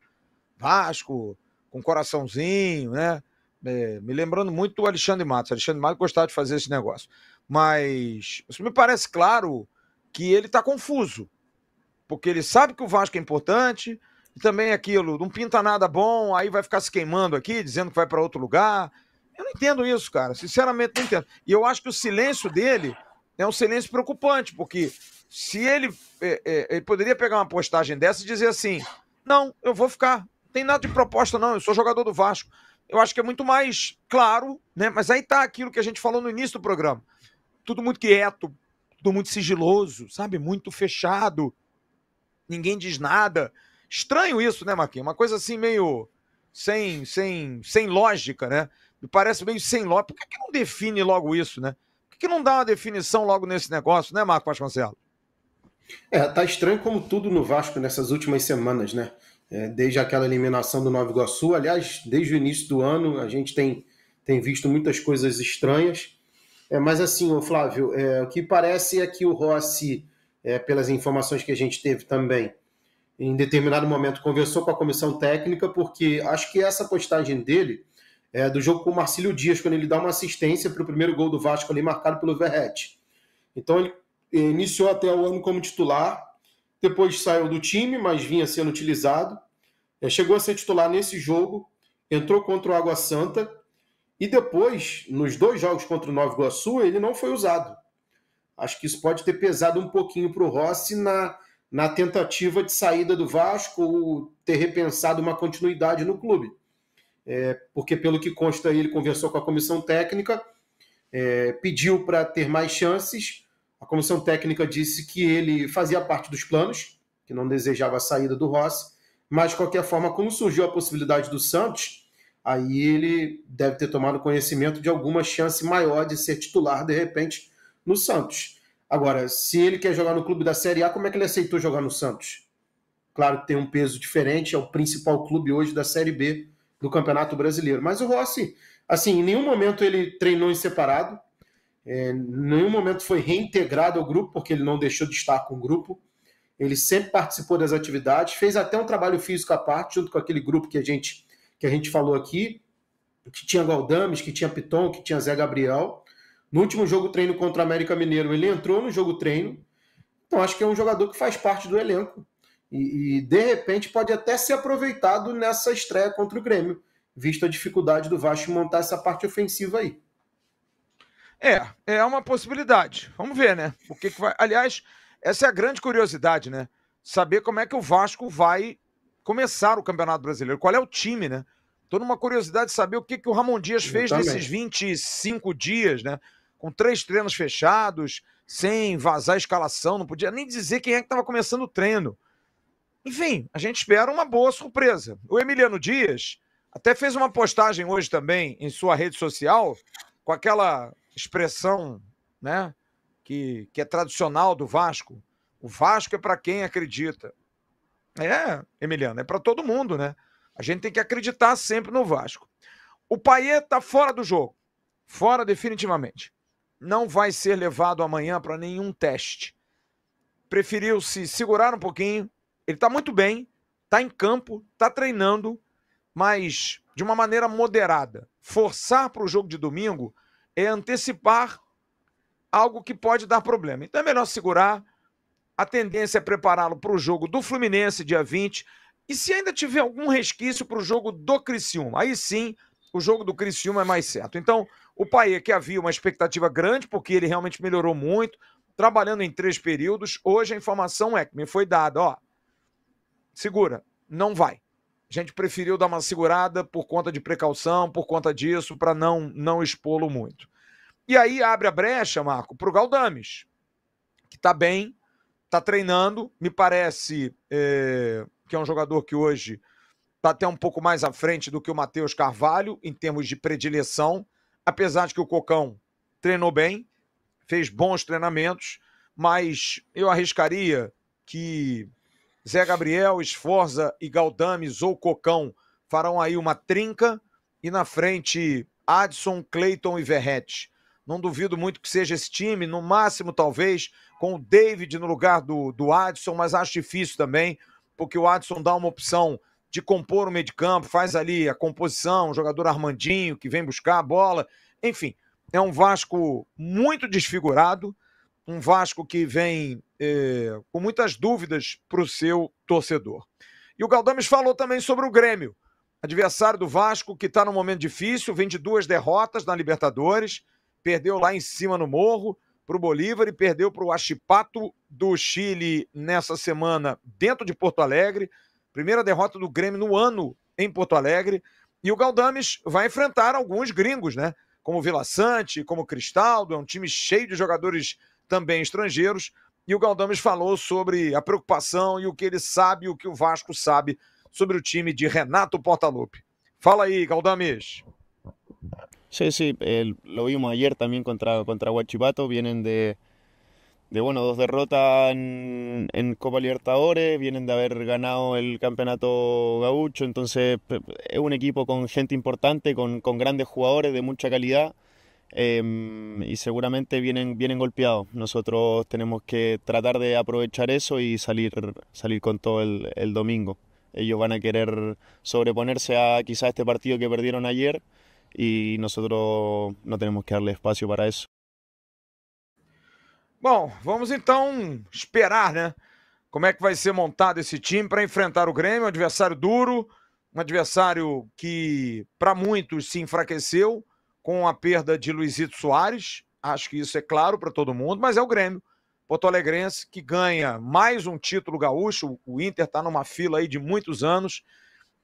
Vasco, com coraçãozinho, né? É, me lembrando muito do Alexandre Matos. Alexandre Matos gostava de fazer esse negócio. Mas isso me parece claro que ele está confuso. Porque ele sabe que o Vasco é importante, e também aquilo, não pinta nada bom, aí vai ficar se queimando aqui, dizendo que vai para outro lugar. Eu não entendo isso, cara. Sinceramente, não entendo. E eu acho que o silêncio dele é um silêncio preocupante, porque se ele. É, é, ele poderia pegar uma postagem dessa e dizer assim: não, eu vou ficar. Não tem nada de proposta, não. Eu sou jogador do Vasco. Eu acho que é muito mais claro, né? Mas aí tá aquilo que a gente falou no início do programa. Tudo muito quieto, tudo muito sigiloso, sabe? Muito fechado. Ninguém diz nada. Estranho isso, né, Marquinhos? Uma coisa assim meio sem, sem, sem lógica, né? Me parece meio sem lógica. Por que, que não define logo isso, né? Por que, que não dá uma definição logo nesse negócio, né, Marco Vasconcelos? É, tá estranho como tudo no Vasco nessas últimas semanas, né? É, desde aquela eliminação do Nova Iguaçu, aliás, desde o início do ano, a gente tem, tem visto muitas coisas estranhas. É, mas assim, o Flávio, é, o que parece é que o Rossi, é, pelas informações que a gente teve também, em determinado momento conversou com a comissão técnica, porque acho que essa postagem dele é, do jogo com o Marcílio Dias, quando ele dá uma assistência para o primeiro gol do Vasco ali, marcado pelo Verrete. Então ele eh, iniciou até o ano como titular, depois saiu do time, mas vinha sendo utilizado. É, chegou a ser titular nesse jogo, entrou contra o Água Santa, e depois, nos dois jogos contra o Nova Iguaçu, ele não foi usado. Acho que isso pode ter pesado um pouquinho para o Rossi na, na tentativa de saída do Vasco, ou ter repensado uma continuidade no clube é, porque pelo que consta ele conversou com a comissão técnica, é, pediu para ter mais chances. A comissão técnica disse que ele fazia parte dos planos, que não desejava a saída do Rossi, mas de qualquer forma, como surgiu a possibilidade do Santos, aí ele deve ter tomado conhecimento de alguma chance maior de ser titular de repente no Santos. Agora, se ele quer jogar no clube da Série A, como é que ele aceitou jogar no Santos? Claro que tem um peso diferente, é o principal clube hoje da Série B do Campeonato Brasileiro. Mas o Rossi, assim, em nenhum momento ele treinou em separado, é, em nenhum momento foi reintegrado ao grupo, porque ele não deixou de estar com o grupo. Ele sempre participou das atividades, fez até um trabalho físico à parte, junto com aquele grupo que a gente, que a gente falou aqui, que tinha Galdames, que tinha Piton, que tinha Zé Gabriel. No último jogo treino contra o América Mineiro, ele entrou no jogo treino. Então acho que é um jogador que faz parte do elenco e, e, de repente pode até ser aproveitado nessa estreia contra o Grêmio, visto a dificuldade do Vasco montar essa parte ofensiva aí. É, é uma possibilidade. Vamos ver, né? O que, que vai. Aliás, essa é a grande curiosidade, né? Saber como é que o Vasco vai começar o Campeonato Brasileiro. Qual é o time, né? Tô numa curiosidade de saber o que, que o Ramon Dias fez nesses 25 dias, né? Com três treinos fechados, sem vazar a escalação, não podia nem dizer quem é que estava começando o treino. Enfim, a gente espera uma boa surpresa. O Emiliano Dias até fez uma postagem hoje também em sua rede social com aquela expressão, né, que, que é tradicional do Vasco. O Vasco é para quem acredita. É, Emiliano, é para todo mundo, né? A gente tem que acreditar sempre no Vasco. O Paiet está fora do jogo. Fora definitivamente. Não vai ser levado amanhã para nenhum teste. Preferiu se segurar um pouquinho ele está muito bem, está em campo, está treinando, mas de uma maneira moderada. Forçar para o jogo de domingo é antecipar algo que pode dar problema. Então é melhor segurar. A tendência é prepará-lo para o jogo do Fluminense, dia 20. E se ainda tiver algum resquício para o jogo do Criciúma, aí sim o jogo do Criciúma é mais certo. Então, o Paê, que havia uma expectativa grande, porque ele realmente melhorou muito, trabalhando em três períodos, hoje a informação é que me foi dada, ó, segura. Não vai. A gente preferiu dar uma segurada por conta de precaução, por conta disso, para não, não expô-lo muito. E aí abre a brecha, Marco, para o Galdames, que está bem, está treinando, me parece é, que é um jogador que hoje está até um pouco mais à frente do que o Matheus Carvalho em termos de predileção, apesar de que o Cocão treinou bem, fez bons treinamentos, mas eu arriscaria que Zé Gabriel, Esforza e Galdames ou Cocão farão aí uma trinca e na frente Adson, Clayton e Verrete. Não duvido muito que seja esse time, no máximo talvez com o David no lugar do, do Adson, mas acho difícil também, porque o Adson dá uma opção de compor o meio de campo, faz ali a composição, o jogador Armandinho que vem buscar a bola. Enfim, é um Vasco muito desfigurado, um Vasco que vem eh, com muitas dúvidas para o seu torcedor. E o Galdames falou também sobre o Grêmio, adversário do Vasco que está num momento difícil, vem de duas derrotas na Libertadores, perdeu lá em cima no Morro para o Bolívar e perdeu para o Achipato do Chile nessa semana dentro de Porto Alegre. Primeira derrota do Grêmio no ano em Porto Alegre. E o Galdames vai enfrentar alguns gringos, né? Como Vila Sante, como Cristaldo, é um time cheio de jogadores também estrangeiros. Y e el Galdames falou sobre a preocupación y e o que ele sabe, e o que o Vasco sabe sobre o time de Renato Portaluppi. Fala aí, Galdames. Sí, sí, lo vimos ayer también contra, contra Guachipato, vienen de, de bueno, dos derrotas en, Copa Libertadores, vienen de haber ganado el campeonato gaucho, entonces es un equipo con gente importante, con, con grandes jugadores de mucha calidad. Em, y seguramente vienen, vienen golpeados. Nosotros tenemos que tratar de aprovechar eso y salir, salir con todo el, domingo. Ellos van a querer sobreponerse a quizás este partido que perdieron ayer y nosotros no tenemos que darle espacio para eso Bom, vamos então esperar, né? Como é que ser montado ese time para enfrentar o Grêmio, un um adversário duro, un um adversario que para muchos se enfraqueceu, com a perda de Luizito Soares, acho que isso é claro para todo mundo, mas é o Grêmio. Porto Alegrense que ganha mais um título gaúcho, o Inter está numa fila aí de muitos anos.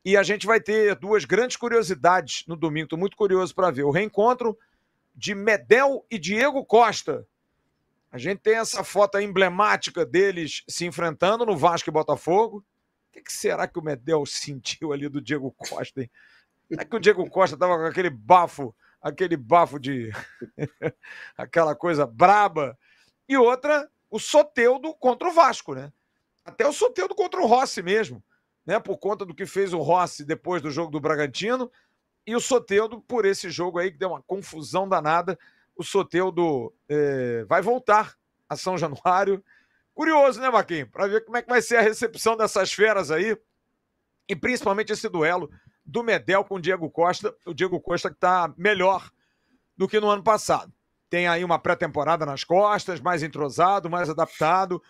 E a gente vai ter duas grandes curiosidades no domingo. Estou muito curioso para ver o reencontro de Medel e Diego Costa. A gente tem essa foto emblemática deles se enfrentando no Vasco e Botafogo. O que, que será que o Medel sentiu ali do Diego Costa? Hein? Será que o Diego Costa estava com aquele bafo aquele bafo de. aquela coisa braba. E outra, o Soteudo contra o Vasco, né? Até o Soteudo contra o Rossi mesmo, né? Por conta do que fez o Rossi depois do jogo do Bragantino. E o Soteudo, por esse jogo aí, que deu uma confusão danada, o Soteudo é, vai voltar a São Januário. Curioso, né, Marquinhos? Para ver como é que vai ser a recepção dessas feras aí. E principalmente esse duelo do Medel com o Diego Costa. O Diego Costa que está melhor do que no ano passado. Tem aí uma pré-temporada nas costas, mais entrosado, mais adaptado.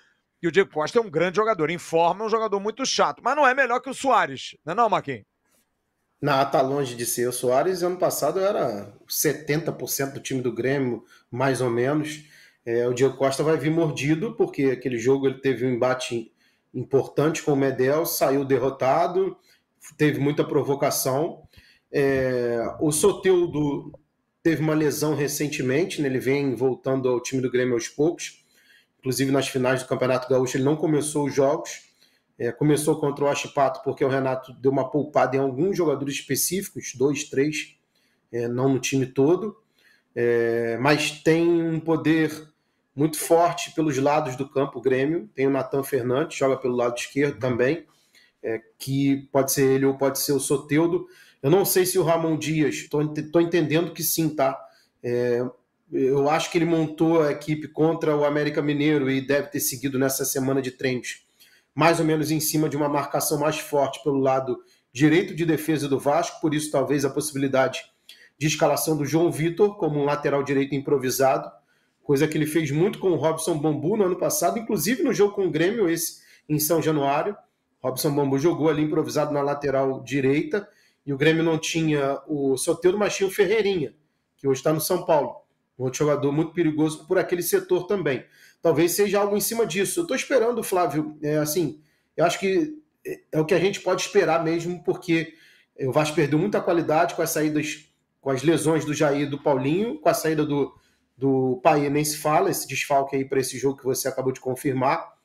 E o Diego Costa é um grande jogador, em forma, é um jogador muito chato. Mas não é melhor que o Soares, não é não, Marquinhos? Não, tá longe de ser. O Soares, ano passado, era 70% do time do Grêmio, mais ou menos. É, o Diego Costa vai vir mordido, porque aquele jogo ele teve um embate importante com o Medel, saiu derrotado, teve muita provocação. É, o Soteudo teve uma lesão recentemente, né? ele vem voltando ao time do Grêmio aos poucos. Inclusive nas finais do Campeonato Gaúcho, ele não começou os jogos. É, começou contra o Achipato porque o Renato deu uma poupada em alguns jogadores específicos, dois, três, é, não no time todo. É, mas tem um poder muito forte pelos lados do campo o Grêmio. Tem o Natan Fernandes, joga pelo lado esquerdo também é, que pode ser ele ou pode ser o Soteudo. Eu não sei se o Ramon Dias, estou entendendo que sim, tá? É, eu acho que ele montou a equipe contra o América Mineiro e deve ter seguido nessa semana de treinos, mais ou menos em cima de uma marcação mais forte pelo lado direito de defesa do Vasco, por isso talvez a possibilidade de escalação do João Vitor como um lateral direito improvisado, coisa que ele fez muito com o Robson Bambu no ano passado, inclusive no jogo com o Grêmio, esse em São Januário. Robson Bambu jogou ali improvisado na lateral direita e o Grêmio não tinha o Soteldo, mas tinha o Ferreirinha, que hoje está no São Paulo. Um outro jogador muito perigoso por aquele setor também. Talvez seja algo em cima disso. Eu estou esperando, Flávio, é, assim, eu acho que é o que a gente pode esperar mesmo, porque o Vasco perdeu muita qualidade com as saídas, com as lesões do Jair do Paulinho, com a saída do, do Paê, nem se fala, esse desfalque aí para esse jogo que você acabou de confirmar.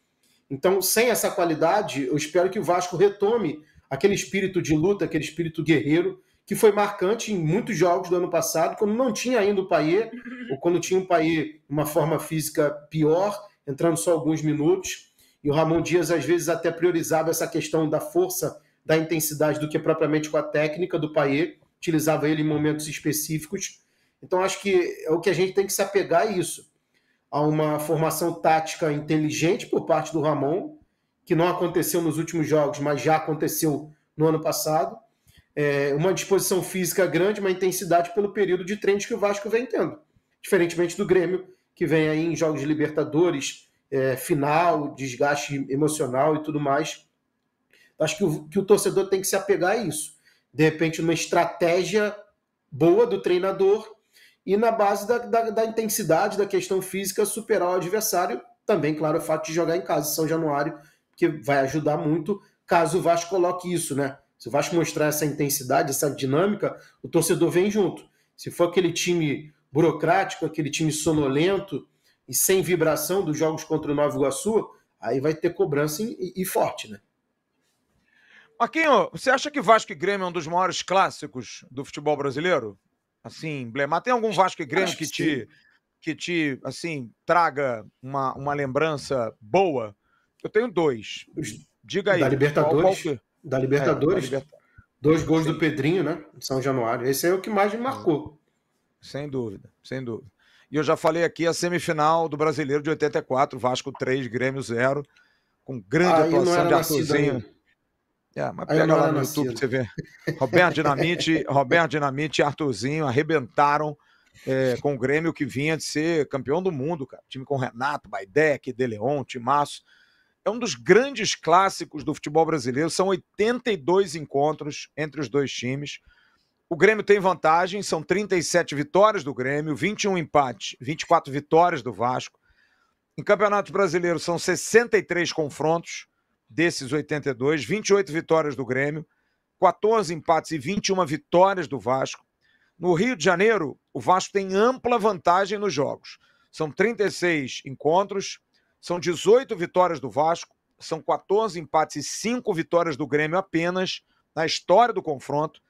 Então, sem essa qualidade, eu espero que o Vasco retome aquele espírito de luta, aquele espírito guerreiro que foi marcante em muitos jogos do ano passado, quando não tinha ainda o Paier, ou quando tinha o Paier uma forma física pior, entrando só alguns minutos, e o Ramon Dias às vezes até priorizava essa questão da força, da intensidade do que propriamente com a técnica do Paier, utilizava ele em momentos específicos. Então acho que é o que a gente tem que se apegar a isso a uma formação tática inteligente por parte do Ramon, que não aconteceu nos últimos jogos, mas já aconteceu no ano passado. É uma disposição física grande, uma intensidade pelo período de treinos que o Vasco vem tendo. Diferentemente do Grêmio, que vem aí em jogos de Libertadores, é, final, desgaste emocional e tudo mais. Acho que o, que o torcedor tem que se apegar a isso. De repente, uma estratégia boa do treinador e na base da, da, da intensidade da questão física superar o adversário. Também, claro, é o fato de jogar em casa, São Januário, que vai ajudar muito caso o Vasco coloque isso, né? Se o Vasco mostrar essa intensidade, essa dinâmica, o torcedor vem junto. Se for aquele time burocrático, aquele time sonolento e sem vibração dos jogos contra o Nova Iguaçu, aí vai ter cobrança e, forte, né? Marquinho, você acha que Vasco e Grêmio é um dos maiores clássicos do futebol brasileiro? assim, emblemático? Tem algum Vasco e Grêmio que, que, te, que te, assim, traga uma, uma lembrança boa? Eu tenho dois. Diga aí. Da Libertadores. Qual, qual é? da Libertadores. É, da Libertadores. Dois gols do Pedrinho, né? De São Januário. Esse é o que mais me marcou. Sem dúvida, sem dúvida. E eu já falei aqui a semifinal do Brasileiro de 84, Vasco 3, Grêmio 0, com grande ah, atuação de Arthurzinho. Ainda. É, mas pega lá no nascido. YouTube, você vê. Roberto Dinamite, Roberto Dinamite e Arthurzinho arrebentaram é, com o Grêmio que vinha de ser campeão do mundo, cara. Time com Renato, Baidec, De Leon, Timaço. É um dos grandes clássicos do futebol brasileiro. São 82 encontros entre os dois times. O Grêmio tem vantagem, são 37 vitórias do Grêmio, 21 empates, 24 vitórias do Vasco. Em Campeonato Brasileiro são 63 confrontos, desses 82, 28 vitórias do Grêmio, 14 empates e 21 vitórias do Vasco. No Rio de Janeiro, o Vasco tem ampla vantagem nos jogos. São 36 encontros, são 18 vitórias do Vasco, são 14 empates e 5 vitórias do Grêmio apenas na história do confronto.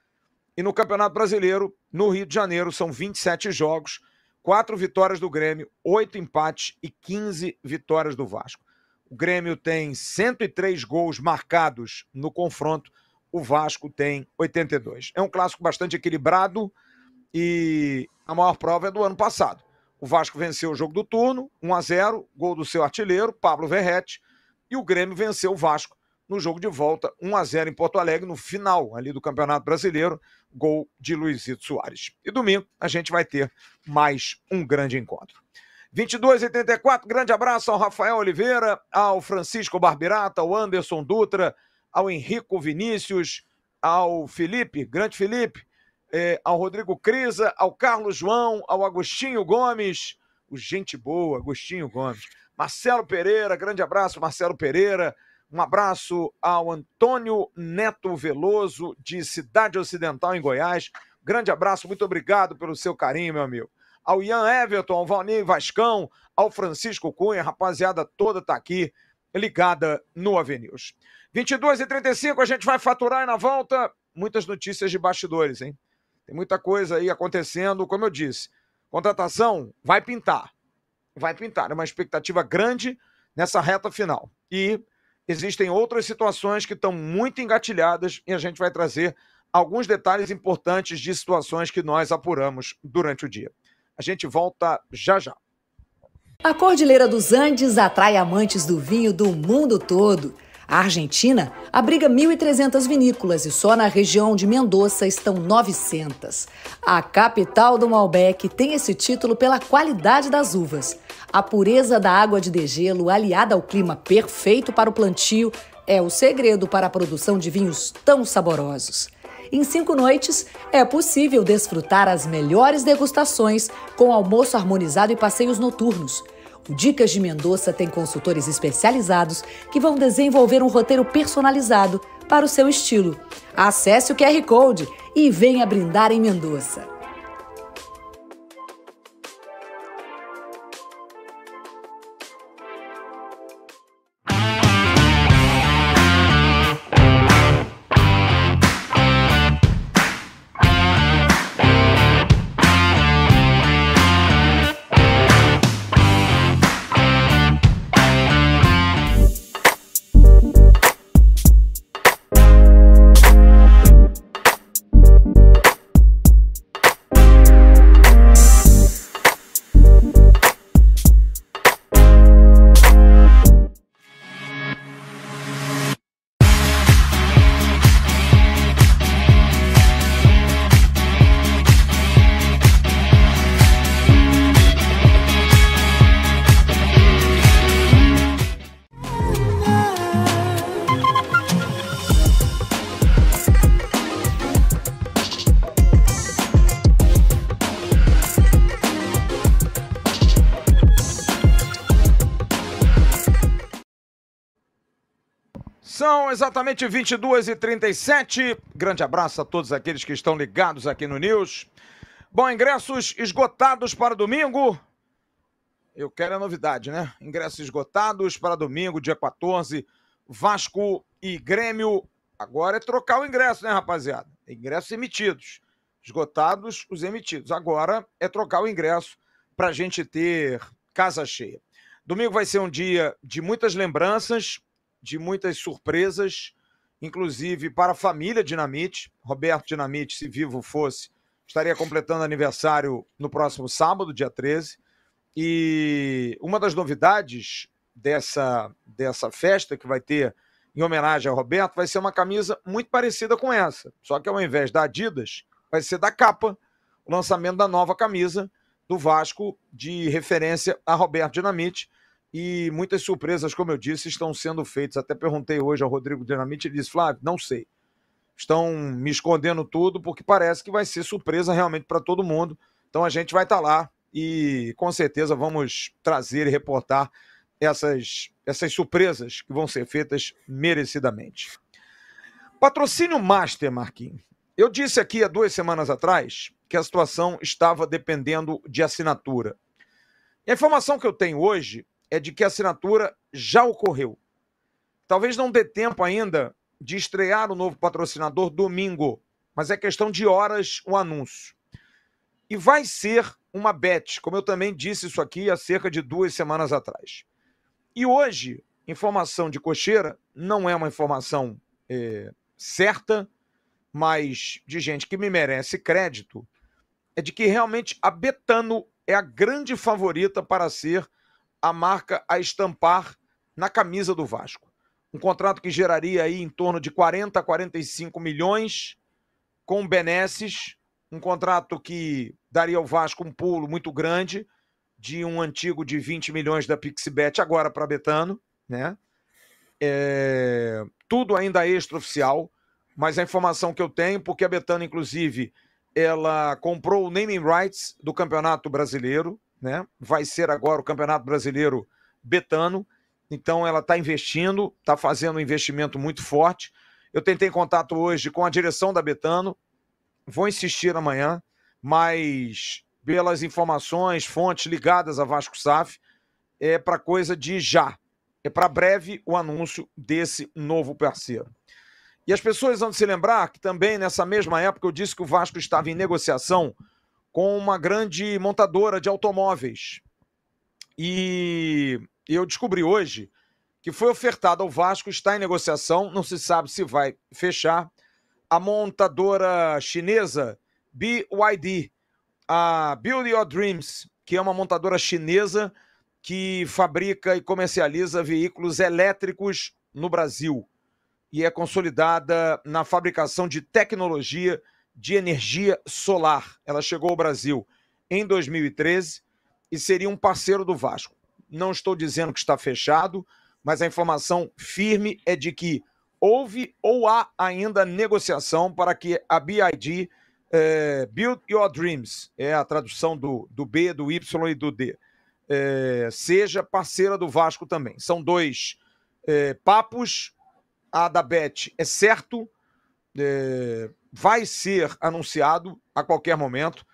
E no Campeonato Brasileiro, no Rio de Janeiro, são 27 jogos, 4 vitórias do Grêmio, 8 empates e 15 vitórias do Vasco. O Grêmio tem 103 gols marcados no confronto, o Vasco tem 82. É um clássico bastante equilibrado e a maior prova é do ano passado. O Vasco venceu o jogo do turno, 1 a 0, gol do seu artilheiro, Pablo Verrete, e o Grêmio venceu o Vasco no jogo de volta, 1 a 0 em Porto Alegre, no final ali do Campeonato Brasileiro, gol de Luizito Soares. E domingo a gente vai ter mais um grande encontro. 2284, grande abraço ao Rafael Oliveira, ao Francisco Barbirata, ao Anderson Dutra, ao Henrico Vinícius, ao Felipe, grande Felipe, eh, ao Rodrigo Crisa, ao Carlos João, ao Agostinho Gomes, o gente boa, Agostinho Gomes, Marcelo Pereira, grande abraço, Marcelo Pereira, um abraço ao Antônio Neto Veloso, de Cidade Ocidental, em Goiás. Grande abraço, muito obrigado pelo seu carinho, meu amigo ao Ian Everton, ao Valnei Vascão, ao Francisco Cunha, rapaziada toda tá aqui ligada no Avenues. 22 e 35 a gente vai faturar e na volta muitas notícias de bastidores, hein? Tem muita coisa aí acontecendo, como eu disse. Contratação vai pintar. Vai pintar, é uma expectativa grande nessa reta final. E existem outras situações que estão muito engatilhadas e a gente vai trazer alguns detalhes importantes de situações que nós apuramos durante o dia. A gente volta já já. A Cordilheira dos Andes atrai amantes do vinho do mundo todo. A Argentina abriga 1.300 vinícolas e só na região de Mendoza estão 900. A capital do Malbec tem esse título pela qualidade das uvas. A pureza da água de degelo, aliada ao clima perfeito para o plantio, é o segredo para a produção de vinhos tão saborosos. Em cinco noites, é possível desfrutar as melhores degustações com almoço harmonizado e passeios noturnos. O Dicas de Mendoza tem consultores especializados que vão desenvolver um roteiro personalizado para o seu estilo. Acesse o QR Code e venha brindar em Mendoza. exatamente 22 e 37 Grande abraço a todos aqueles que estão ligados aqui no News. Bom, ingressos esgotados para domingo. Eu quero a novidade, né? Ingressos esgotados para domingo, dia 14. Vasco e Grêmio. Agora é trocar o ingresso, né, rapaziada? Ingressos emitidos. Esgotados os emitidos. Agora é trocar o ingresso para a gente ter casa cheia. Domingo vai ser um dia de muitas lembranças, de muitas surpresas, inclusive para a família Dinamite. Roberto Dinamite, se vivo fosse, estaria completando aniversário no próximo sábado, dia 13. E uma das novidades dessa, dessa festa que vai ter em homenagem a Roberto vai ser uma camisa muito parecida com essa. Só que ao invés da Adidas, vai ser da capa o lançamento da nova camisa do Vasco de referência a Roberto Dinamite e muitas surpresas, como eu disse, estão sendo feitas. Até perguntei hoje ao Rodrigo Dinamite, ele disse: Flávio, não sei. Estão me escondendo tudo porque parece que vai ser surpresa realmente para todo mundo. Então a gente vai estar tá lá e com certeza vamos trazer e reportar essas, essas surpresas que vão ser feitas merecidamente. Patrocínio Master, Marquinhos. Eu disse aqui há duas semanas atrás que a situação estava dependendo de assinatura. E a informação que eu tenho hoje é de que a assinatura já ocorreu. Talvez não dê tempo ainda de estrear o novo patrocinador domingo, mas é questão de horas o anúncio. E vai ser uma bet, como eu também disse isso aqui há cerca de duas semanas atrás. E hoje, informação de cocheira não é uma informação é, certa, mas de gente que me merece crédito, é de que realmente a Betano é a grande favorita para ser a marca a estampar na camisa do Vasco. Um contrato que geraria aí em torno de 40 a 45 milhões com benesses, um contrato que daria ao Vasco um pulo muito grande de um antigo de 20 milhões da Pixbet agora para Betano, né? É... tudo ainda é extraoficial, mas a informação que eu tenho, porque a Betano inclusive ela comprou o naming rights do Campeonato Brasileiro, né? Vai ser agora o Campeonato Brasileiro Betano. Então ela está investindo, está fazendo um investimento muito forte. Eu tentei contato hoje com a direção da Betano. Vou insistir amanhã, mas pelas informações, fontes ligadas a Vasco SAF, é para coisa de já. É para breve o anúncio desse novo parceiro. E as pessoas vão se lembrar que também nessa mesma época eu disse que o Vasco estava em negociação com uma grande montadora de automóveis. E eu descobri hoje que foi ofertado ao Vasco, está em negociação, não se sabe se vai fechar, a montadora chinesa BYD, a Build Your Dreams, que é uma montadora chinesa que fabrica e comercializa veículos elétricos no Brasil e é consolidada na fabricação de tecnologia de energia solar. Ela chegou ao Brasil em 2013 e seria um parceiro do Vasco. Não estou dizendo que está fechado, mas a informação firme é de que houve ou há ainda negociação para que a BID é, eh, Build Your Dreams, é a tradução do, do B, do Y e do D, é, seja parceira do Vasco também. São dois é, papos. A da Bet é certo, é, vai ser anunciado a qualquer momento.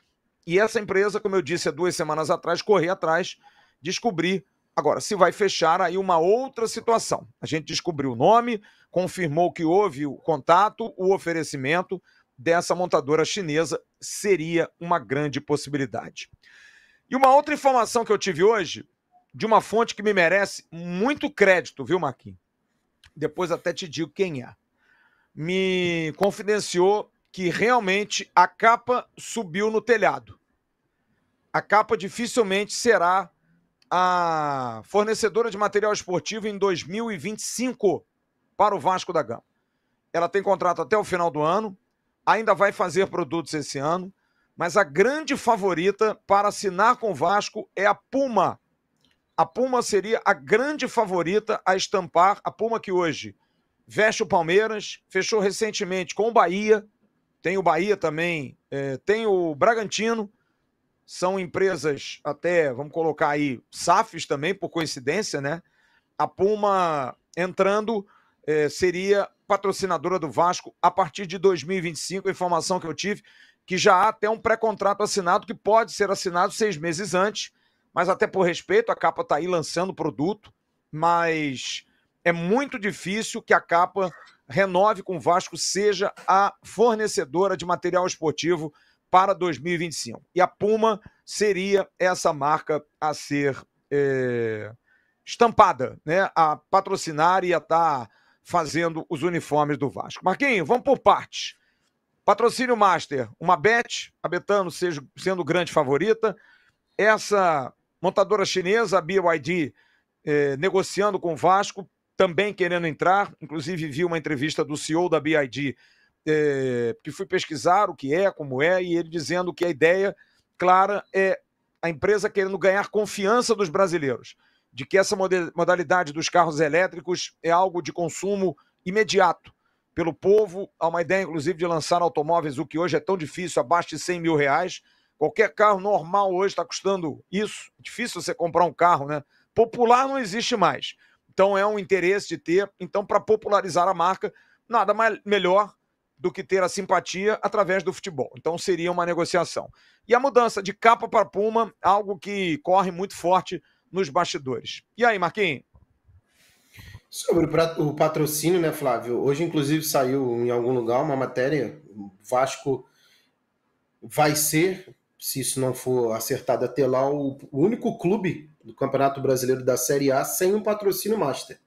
E essa empresa, como eu disse há duas semanas atrás, correr atrás, descobrir. Agora, se vai fechar, aí uma outra situação. A gente descobriu o nome, confirmou que houve o contato, o oferecimento dessa montadora chinesa seria uma grande possibilidade. E uma outra informação que eu tive hoje, de uma fonte que me merece muito crédito, viu, Marquinhos? Depois até te digo quem é me confidenciou que realmente a capa subiu no telhado. A capa dificilmente será a fornecedora de material esportivo em 2025 para o Vasco da Gama. Ela tem contrato até o final do ano, ainda vai fazer produtos esse ano, mas a grande favorita para assinar com o Vasco é a Puma. A Puma seria a grande favorita a estampar, a Puma que hoje veste o Palmeiras, fechou recentemente com o Bahia, tem o Bahia também, é, tem o Bragantino, são empresas até, vamos colocar aí, SAFs também, por coincidência, né? A Puma entrando é, seria patrocinadora do Vasco a partir de 2025, informação que eu tive, que já há até um pré-contrato assinado que pode ser assinado seis meses antes, mas até por respeito, a capa está aí lançando o produto, mas é muito difícil que a capa renove com o Vasco seja a fornecedora de material esportivo para 2025. E a Puma seria essa marca a ser é, estampada, né? a patrocinar e a estar tá fazendo os uniformes do Vasco. Marquinhos, vamos por partes. Patrocínio Master, uma Bet, a Betano seja, sendo grande favorita. Essa montadora chinesa, a BYD, é, negociando com o Vasco também querendo entrar. Inclusive, vi uma entrevista do CEO da BID, é, que fui pesquisar o que é, como é, e ele dizendo que a ideia clara é a empresa querendo ganhar confiança dos brasileiros, de que essa modalidade dos carros elétricos é algo de consumo imediato pelo povo. Há uma ideia, inclusive, de lançar automóveis, o que hoje é tão difícil, abaixo de 100 mil reais. Qualquer carro normal hoje está custando isso. É difícil você comprar um carro, né? Popular não existe mais. Então é um interesse de ter. Então, para popularizar a marca, nada mais, melhor do que ter a simpatia através do futebol. Então seria uma negociação. E a mudança de capa para Puma, algo que corre muito forte nos bastidores. E aí, Marquinhos? Sobre o patrocínio, né, Flávio? Hoje, inclusive, saiu em algum lugar uma matéria. O Vasco vai ser, se isso não for acertado até lá, o único clube do Campeonato Brasileiro da Série A sem um patrocínio master.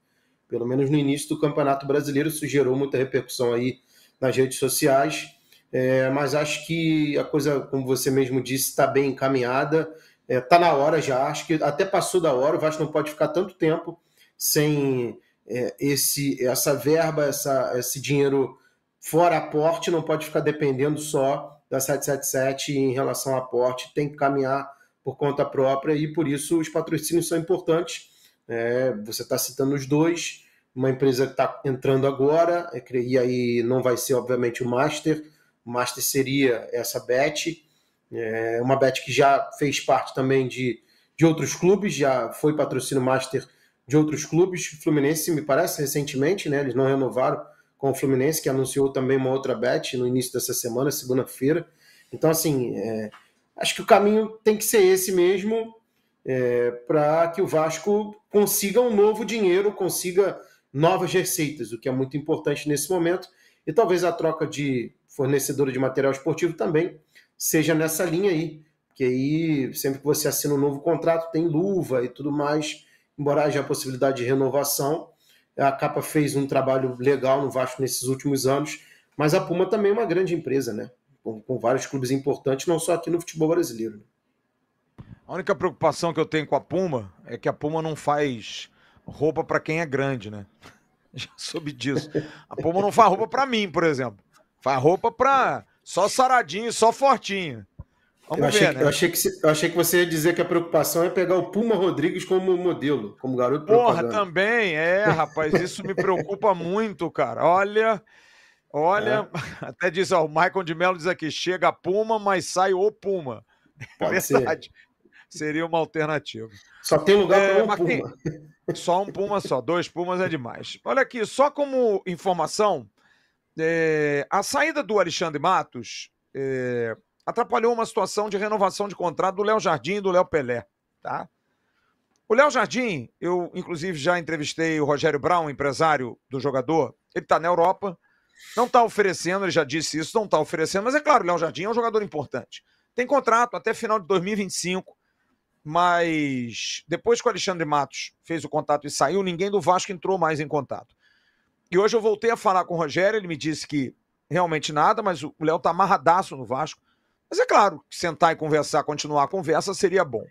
Pelo menos no início do Campeonato Brasileiro, isso gerou muita repercussão aí nas redes sociais. É, mas acho que a coisa, como você mesmo disse, está bem encaminhada. Está é, tá na hora já, acho que até passou da hora. O Vasco não pode ficar tanto tempo sem é, esse, essa verba, essa, esse dinheiro fora aporte, não pode ficar dependendo só da 777 em relação a aporte, tem que caminhar por conta própria e por isso os patrocínios são importantes. É, você está citando os dois, uma empresa que está entrando agora, é, e aí não vai ser, obviamente, o Master, o Master seria essa bet, é, uma bet que já fez parte também de, de outros clubes, já foi patrocínio Master de outros clubes, Fluminense, me parece, recentemente, né, eles não renovaram com o Fluminense, que anunciou também uma outra bet no início dessa semana, segunda-feira. Então, assim, é, acho que o caminho tem que ser esse mesmo é, para que o Vasco consiga um novo dinheiro, consiga novas receitas, o que é muito importante nesse momento. E talvez a troca de fornecedora de material esportivo também seja nessa linha aí, porque aí sempre que você assina um novo contrato tem luva e tudo mais, embora haja a possibilidade de renovação. A Capa fez um trabalho legal no Vasco nesses últimos anos, mas a Puma também é uma grande empresa, né? com, com vários clubes importantes, não só aqui no futebol brasileiro. Né? A única preocupação que eu tenho com a Puma é que a Puma não faz roupa para quem é grande, né? Já soube disso. A Puma não faz roupa para mim, por exemplo. Faz roupa para só saradinho, só fortinho. Vamos eu achei, ver, né? Eu achei, que, eu achei que você ia dizer que a preocupação é pegar o Puma Rodrigues como modelo, como garoto Porra, propaganda. também, é, rapaz, isso me preocupa muito, cara. Olha, Olha, é. até diz, ó, o Michael de Mello diz aqui: chega a Puma, mas sai o Puma. Pode é verdade. Ser. Seria uma alternativa. Só tem lugar é, para um Puma. Só um Puma só, dois Pumas é demais. Olha aqui, só como informação, é, a saída do Alexandre Matos é, atrapalhou uma situação de renovação de contrato do Léo Jardim e do Léo Pelé, tá? O Léo Jardim, eu inclusive já entrevistei o Rogério Brown, empresário do jogador, ele está na Europa, não está oferecendo, ele já disse isso, não está oferecendo, mas é claro, o Léo Jardim é um jogador importante. Tem contrato até final de 2025, mas depois que o Alexandre Matos fez o contato e saiu, ninguém do Vasco entrou mais em contato. E hoje eu voltei a falar com o Rogério, ele me disse que realmente nada, mas o Léo está amarradaço no Vasco. Mas é claro sentar e conversar, continuar a conversa seria bom.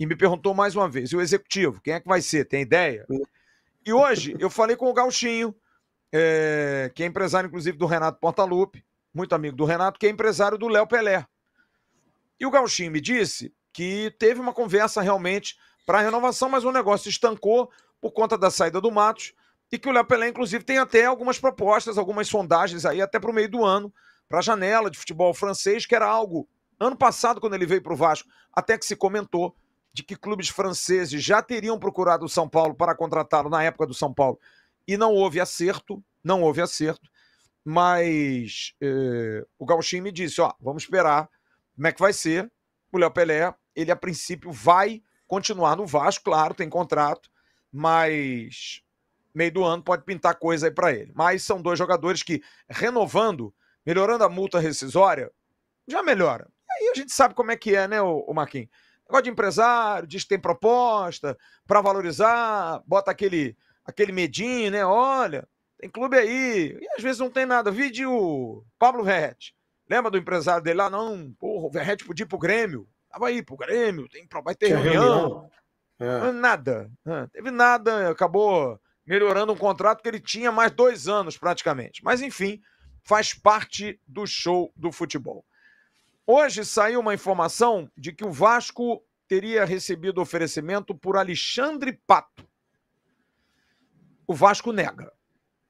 E me perguntou mais uma vez, e o executivo, quem é que vai ser? Tem ideia? E hoje eu falei com o Gauchinho, é, que é empresário, inclusive, do Renato Portaluppi, muito amigo do Renato, que é empresário do Léo Pelé. E o Gauchinho me disse que teve uma conversa realmente para a renovação, mas o negócio estancou por conta da saída do Matos e que o Léo Pelé, inclusive, tem até algumas propostas, algumas sondagens aí até para o meio do ano, para a janela de futebol francês, que era algo, ano passado, quando ele veio para o Vasco, até que se comentou de que clubes franceses já teriam procurado o São Paulo para contratá-lo na época do São Paulo e não houve acerto, não houve acerto, mas eh, o Gauchin me disse, ó, vamos esperar como é que vai ser. O Léo Pelé, ele a princípio vai continuar no Vasco, claro, tem contrato, mas meio do ano pode pintar coisa aí para ele. Mas são dois jogadores que, renovando, melhorando a multa rescisória, já melhora. Aí a gente sabe como é que é, né, o Marquinhos? Negócio de empresário, diz que tem proposta para valorizar, bota aquele aquele medinho, né? Olha, tem clube aí. E às vezes não tem nada. Vide o Pablo Verrete. Lembra do empresário dele lá? Não, porra, o Verrete podia ir pro Grêmio. Tava aí pro Grêmio, tem, vai ter tem reunião. reunião. É. Nada. Né? teve nada, acabou melhorando um contrato que ele tinha mais dois anos praticamente. Mas enfim, faz parte do show do futebol. Hoje saiu uma informação de que o Vasco teria recebido oferecimento por Alexandre Pato o Vasco nega.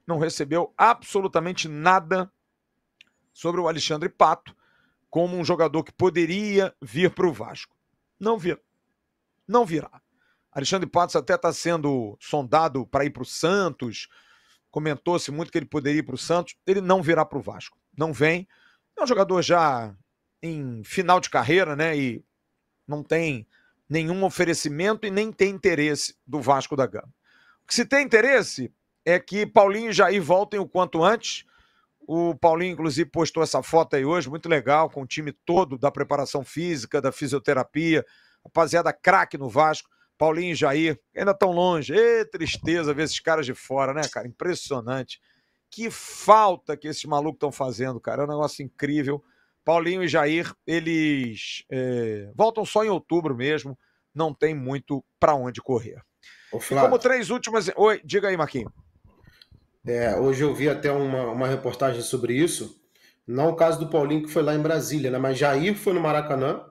Não recebeu absolutamente nada sobre o Alexandre Pato como um jogador que poderia vir para o Vasco. Não virá. Não virá. Alexandre Patos até está sendo sondado para ir para o Santos. Comentou-se muito que ele poderia ir para o Santos. Ele não virá para o Vasco. Não vem. É um jogador já em final de carreira, né? E não tem nenhum oferecimento e nem tem interesse do Vasco da Gama se tem interesse, é que Paulinho e Jair voltem o quanto antes. O Paulinho, inclusive, postou essa foto aí hoje, muito legal, com o time todo da preparação física, da fisioterapia. Rapaziada, craque no Vasco. Paulinho e Jair, ainda tão longe. Ê, tristeza ver esses caras de fora, né, cara? Impressionante. Que falta que esses malucos estão fazendo, cara. É um negócio incrível. Paulinho e Jair, eles é, voltam só em outubro mesmo. Não tem muito para onde correr como três últimas. Oi, diga aí, Marquinho. É, hoje eu vi até uma, uma reportagem sobre isso. Não o caso do Paulinho, que foi lá em Brasília, né? Mas Jair foi no Maracanã.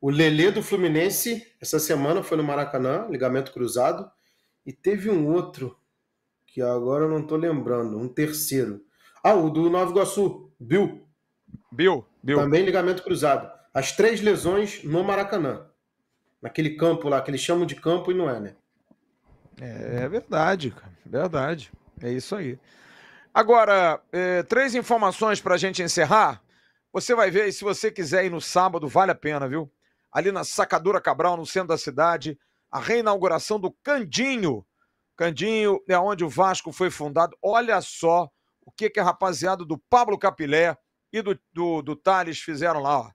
O Lelê do Fluminense, essa semana, foi no Maracanã, ligamento cruzado. E teve um outro, que agora eu não estou lembrando, um terceiro. Ah, o do Nova Iguaçu, Bill. Bill, Bill. Também ligamento cruzado. As três lesões no Maracanã. Naquele campo lá, que eles chamam de campo e não é, né? É, é verdade, cara. Verdade. É isso aí. Agora, é, três informações para a gente encerrar. Você vai ver, e se você quiser ir no sábado, vale a pena, viu? Ali na Sacadura Cabral, no centro da cidade, a reinauguração do Candinho. Candinho é onde o Vasco foi fundado. Olha só o que, que a rapaziada do Pablo Capilé e do, do, do Thales fizeram lá, ó.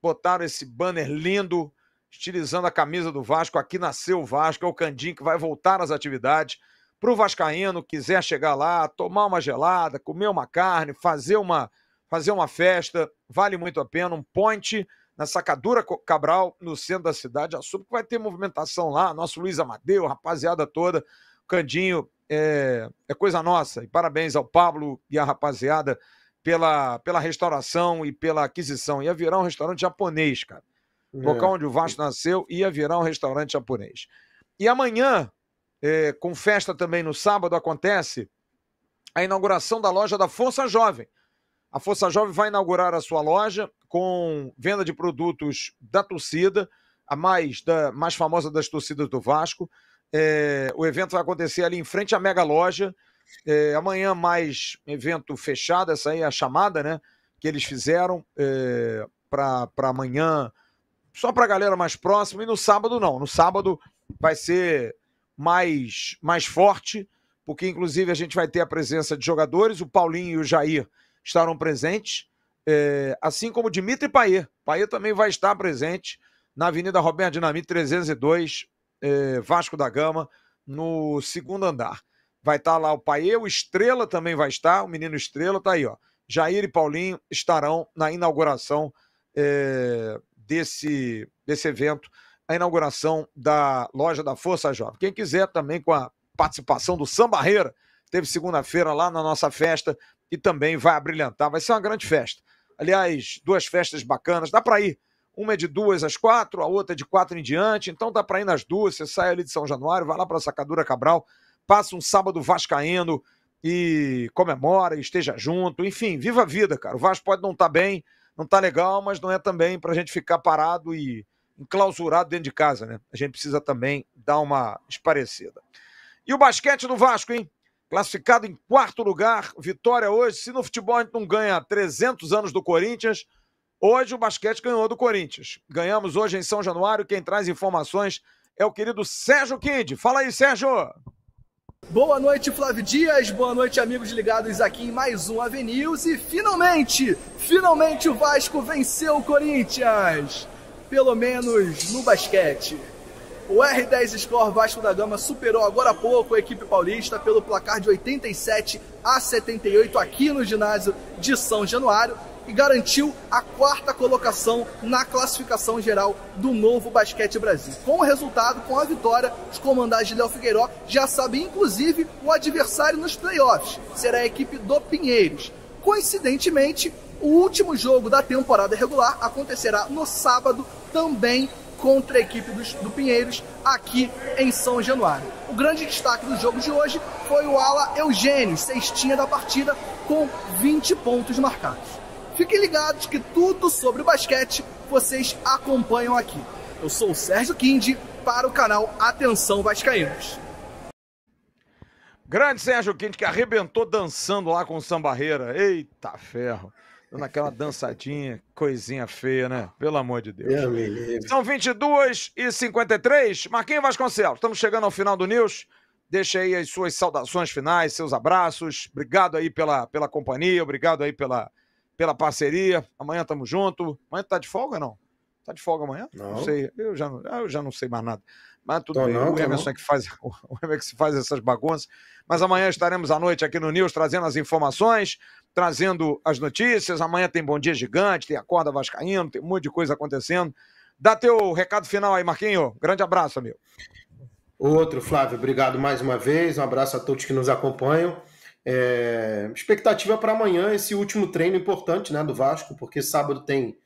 Botaram esse banner lindo estilizando a camisa do Vasco. Aqui nasceu o Vasco, é o Candim que vai voltar às atividades. Para o Vascaíno, quiser chegar lá, tomar uma gelada, comer uma carne, fazer uma, fazer uma festa, vale muito a pena. Um ponte na Sacadura Cabral, no centro da cidade. Assumo que vai ter movimentação lá. Nosso Luiz Amadeu, rapaziada toda. Candinho é, é, coisa nossa. E parabéns ao Pablo e à rapaziada pela, pela restauração e pela aquisição. Ia virar um restaurante japonês, cara. É. local onde o Vasco nasceu, ia virar um restaurante japonês. E amanhã, é, com festa também no sábado, acontece a inauguração da loja da Força Jovem. A Força Jovem vai inaugurar a sua loja com venda de produtos da torcida, a mais, da, mais famosa das torcidas do Vasco. É, o evento vai acontecer ali em frente à Mega Loja. É, amanhã, mais evento fechado, essa aí é a chamada né, que eles fizeram é, para amanhã só para a galera mais próxima. E no sábado, não. No sábado vai ser mais, mais forte, porque inclusive a gente vai ter a presença de jogadores. O Paulinho e o Jair estarão presentes, é, assim como o Dimitri Paê. Paê também vai estar presente na Avenida Roberto Dinamite 302, é, Vasco da Gama, no segundo andar. Vai estar lá o Paê, o Estrela também vai estar, o menino Estrela está aí, ó. Jair e Paulinho estarão na inauguração é, desse, desse evento, a inauguração da loja da Força Jovem. Quem quiser também com a participação do Sam Barreira, teve segunda-feira lá na nossa festa e também vai abrilhantar. Vai ser uma grande festa. Aliás, duas festas bacanas, dá para ir. Uma é de duas às quatro, a outra é de quatro em diante, então dá para ir nas duas. Você sai ali de São Januário, vai lá para Sacadura Cabral, passa um sábado vascaíno e comemora, e esteja junto. Enfim, viva a vida, cara. O Vasco pode não estar tá bem, não está legal, mas não é também para a gente ficar parado e enclausurado dentro de casa, né? A gente precisa também dar uma esparecida. E o basquete do Vasco, hein? Classificado em quarto lugar, vitória hoje. Se no futebol a gente não ganha 300 anos do Corinthians, hoje o basquete ganhou do Corinthians. Ganhamos hoje em São Januário. Quem traz informações é o querido Sérgio Kid. Fala aí, Sérgio! Boa noite, Flávio Dias. Boa noite, amigos ligados aqui em mais um Avenews. E finalmente, finalmente o Vasco venceu o Corinthians. Pelo menos no basquete. O R10 Score Vasco da Gama superou agora há pouco a equipe paulista pelo placar de 87 a 78 aqui no ginásio de São Januário e garantiu a quarta colocação na classificação geral do novo Basquete Brasil. Com o resultado, com a vitória, os comandantes de Léo Figueiró já sabem, inclusive, o adversário nos playoffs. Será a equipe do Pinheiros. Coincidentemente, o último jogo da temporada regular acontecerá no sábado, também contra a equipe dos, do Pinheiros, aqui em São Januário. O grande destaque do jogo de hoje foi o ala Eugênio, cestinha da partida, com 20 pontos marcados. Fiquem ligados que tudo sobre o basquete vocês acompanham aqui. Eu sou o Sérgio Quindi para o canal Atenção Vascaínos. Grande Sérgio Quinte que arrebentou dançando lá com o Sambarreira. Eita ferro. Dando aquela dançadinha, coisinha feia, né? Pelo amor de Deus. Deus São 22 e 53. Marquinhos Vasconcelos, estamos chegando ao final do News. Deixa aí as suas saudações finais, seus abraços. Obrigado aí pela, pela companhia, obrigado aí pela, pela parceria. Amanhã estamos junto. Amanhã tá de folga não? Tá de folga amanhã? Não, não sei. Eu já não, ah, eu já não sei mais nada. Mas tudo tô bem. Não, o é Emerson é que faz o Emerson faz essas bagunças. Mas amanhã estaremos à noite aqui no News trazendo as informações, trazendo as notícias. Amanhã tem Bom Dia Gigante, tem Acorda Vascaíno, tem um monte de coisa acontecendo. Dá teu recado final aí, Marquinho. Grande abraço, amigo. Outro, Flávio, obrigado mais uma vez. Um abraço a todos que nos acompanham. É, expectativa para amanhã, esse último treino importante né, do Vasco, porque sábado tem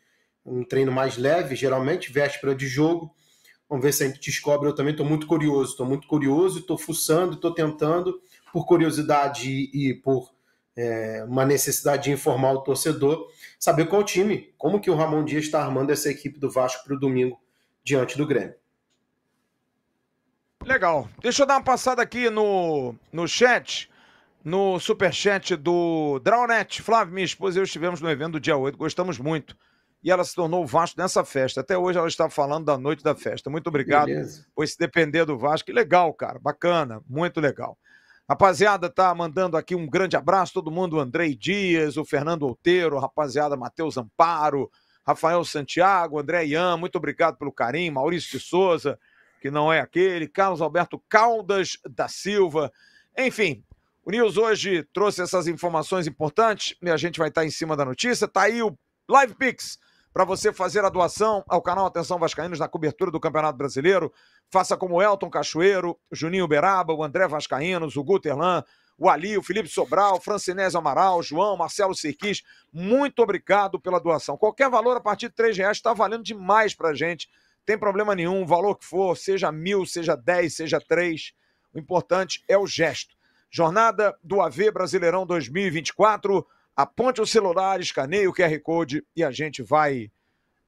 um treino mais leve, geralmente, véspera de jogo. Vamos ver se a gente descobre. Eu também estou muito curioso, estou muito curioso, estou fuçando, estou tentando, por curiosidade e, e por é, uma necessidade de informar o torcedor, saber qual time, como que o Ramon Dias está armando essa equipe do Vasco para o domingo diante do Grêmio. Legal. Deixa eu dar uma passada aqui no, no chat no superchat do Draunete. Flávio, minha esposa e eu estivemos no evento do dia 8, gostamos muito. E ela se tornou o Vasco nessa festa. Até hoje ela está falando da noite da festa. Muito obrigado. Beleza. Pois se depender do Vasco, que legal, cara. Bacana, muito legal. Rapaziada, tá mandando aqui um grande abraço, todo mundo, Andrei Dias, o Fernando Outeiro, rapaziada, Matheus Amparo, Rafael Santiago, André Ian, muito obrigado pelo carinho, Maurício de Souza, que não é aquele, Carlos Alberto Caldas da Silva, enfim, o News hoje trouxe essas informações importantes e a gente vai estar em cima da notícia. Tá aí o Live Pix para você fazer a doação ao canal Atenção Vascaínos na cobertura do Campeonato Brasileiro. Faça como Elton Cachoeiro, Juninho Beraba, o André Vascaínos, o Guterlan, o Ali, o Felipe Sobral, Francinés Amaral, João, Marcelo Serquis. Muito obrigado pela doação. Qualquer valor a partir de R$ reais está valendo demais para gente. Tem problema nenhum, o valor que for, seja mil, seja dez, seja três. O importante é o gesto. Jornada do AV Brasileirão 2024. Aponte o celular, escaneie o QR Code e a gente vai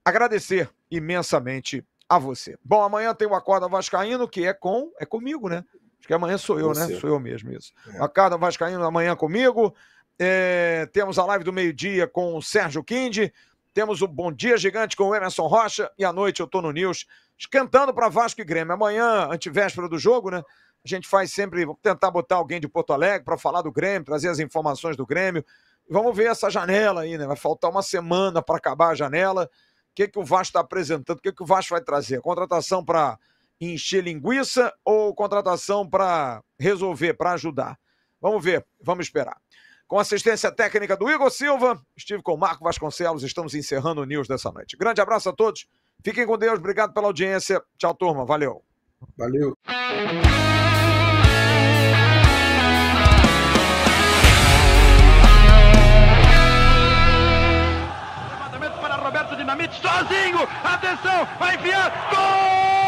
agradecer imensamente a você. Bom, amanhã tem o Acorda Vascaíno, que é com. É comigo, né? Acho que amanhã sou eu, né? você. né? Sou eu mesmo, isso. É. Acorda Vascaíno amanhã comigo. É, temos a live do meio-dia com o Sérgio Quinde. Temos o Bom Dia Gigante com o Emerson Rocha. E à noite eu tô no News, cantando para Vasco e Grêmio. Amanhã, antivéspera do jogo, né? A gente faz sempre, vamos tentar botar alguém de Porto Alegre para falar do Grêmio, trazer as informações do Grêmio. Vamos ver essa janela aí, né? Vai faltar uma semana para acabar a janela. O que, que o Vasco está apresentando? O que, que o Vasco vai trazer? Contratação para encher linguiça ou contratação para resolver, para ajudar? Vamos ver, vamos esperar. Com assistência técnica do Igor Silva, estive com o Marco Vasconcelos, estamos encerrando o News dessa noite. Grande abraço a todos, fiquem com Deus, obrigado pela audiência. Tchau, turma, valeu. Valeu. sozinho, atenção, vai enfiar, gol!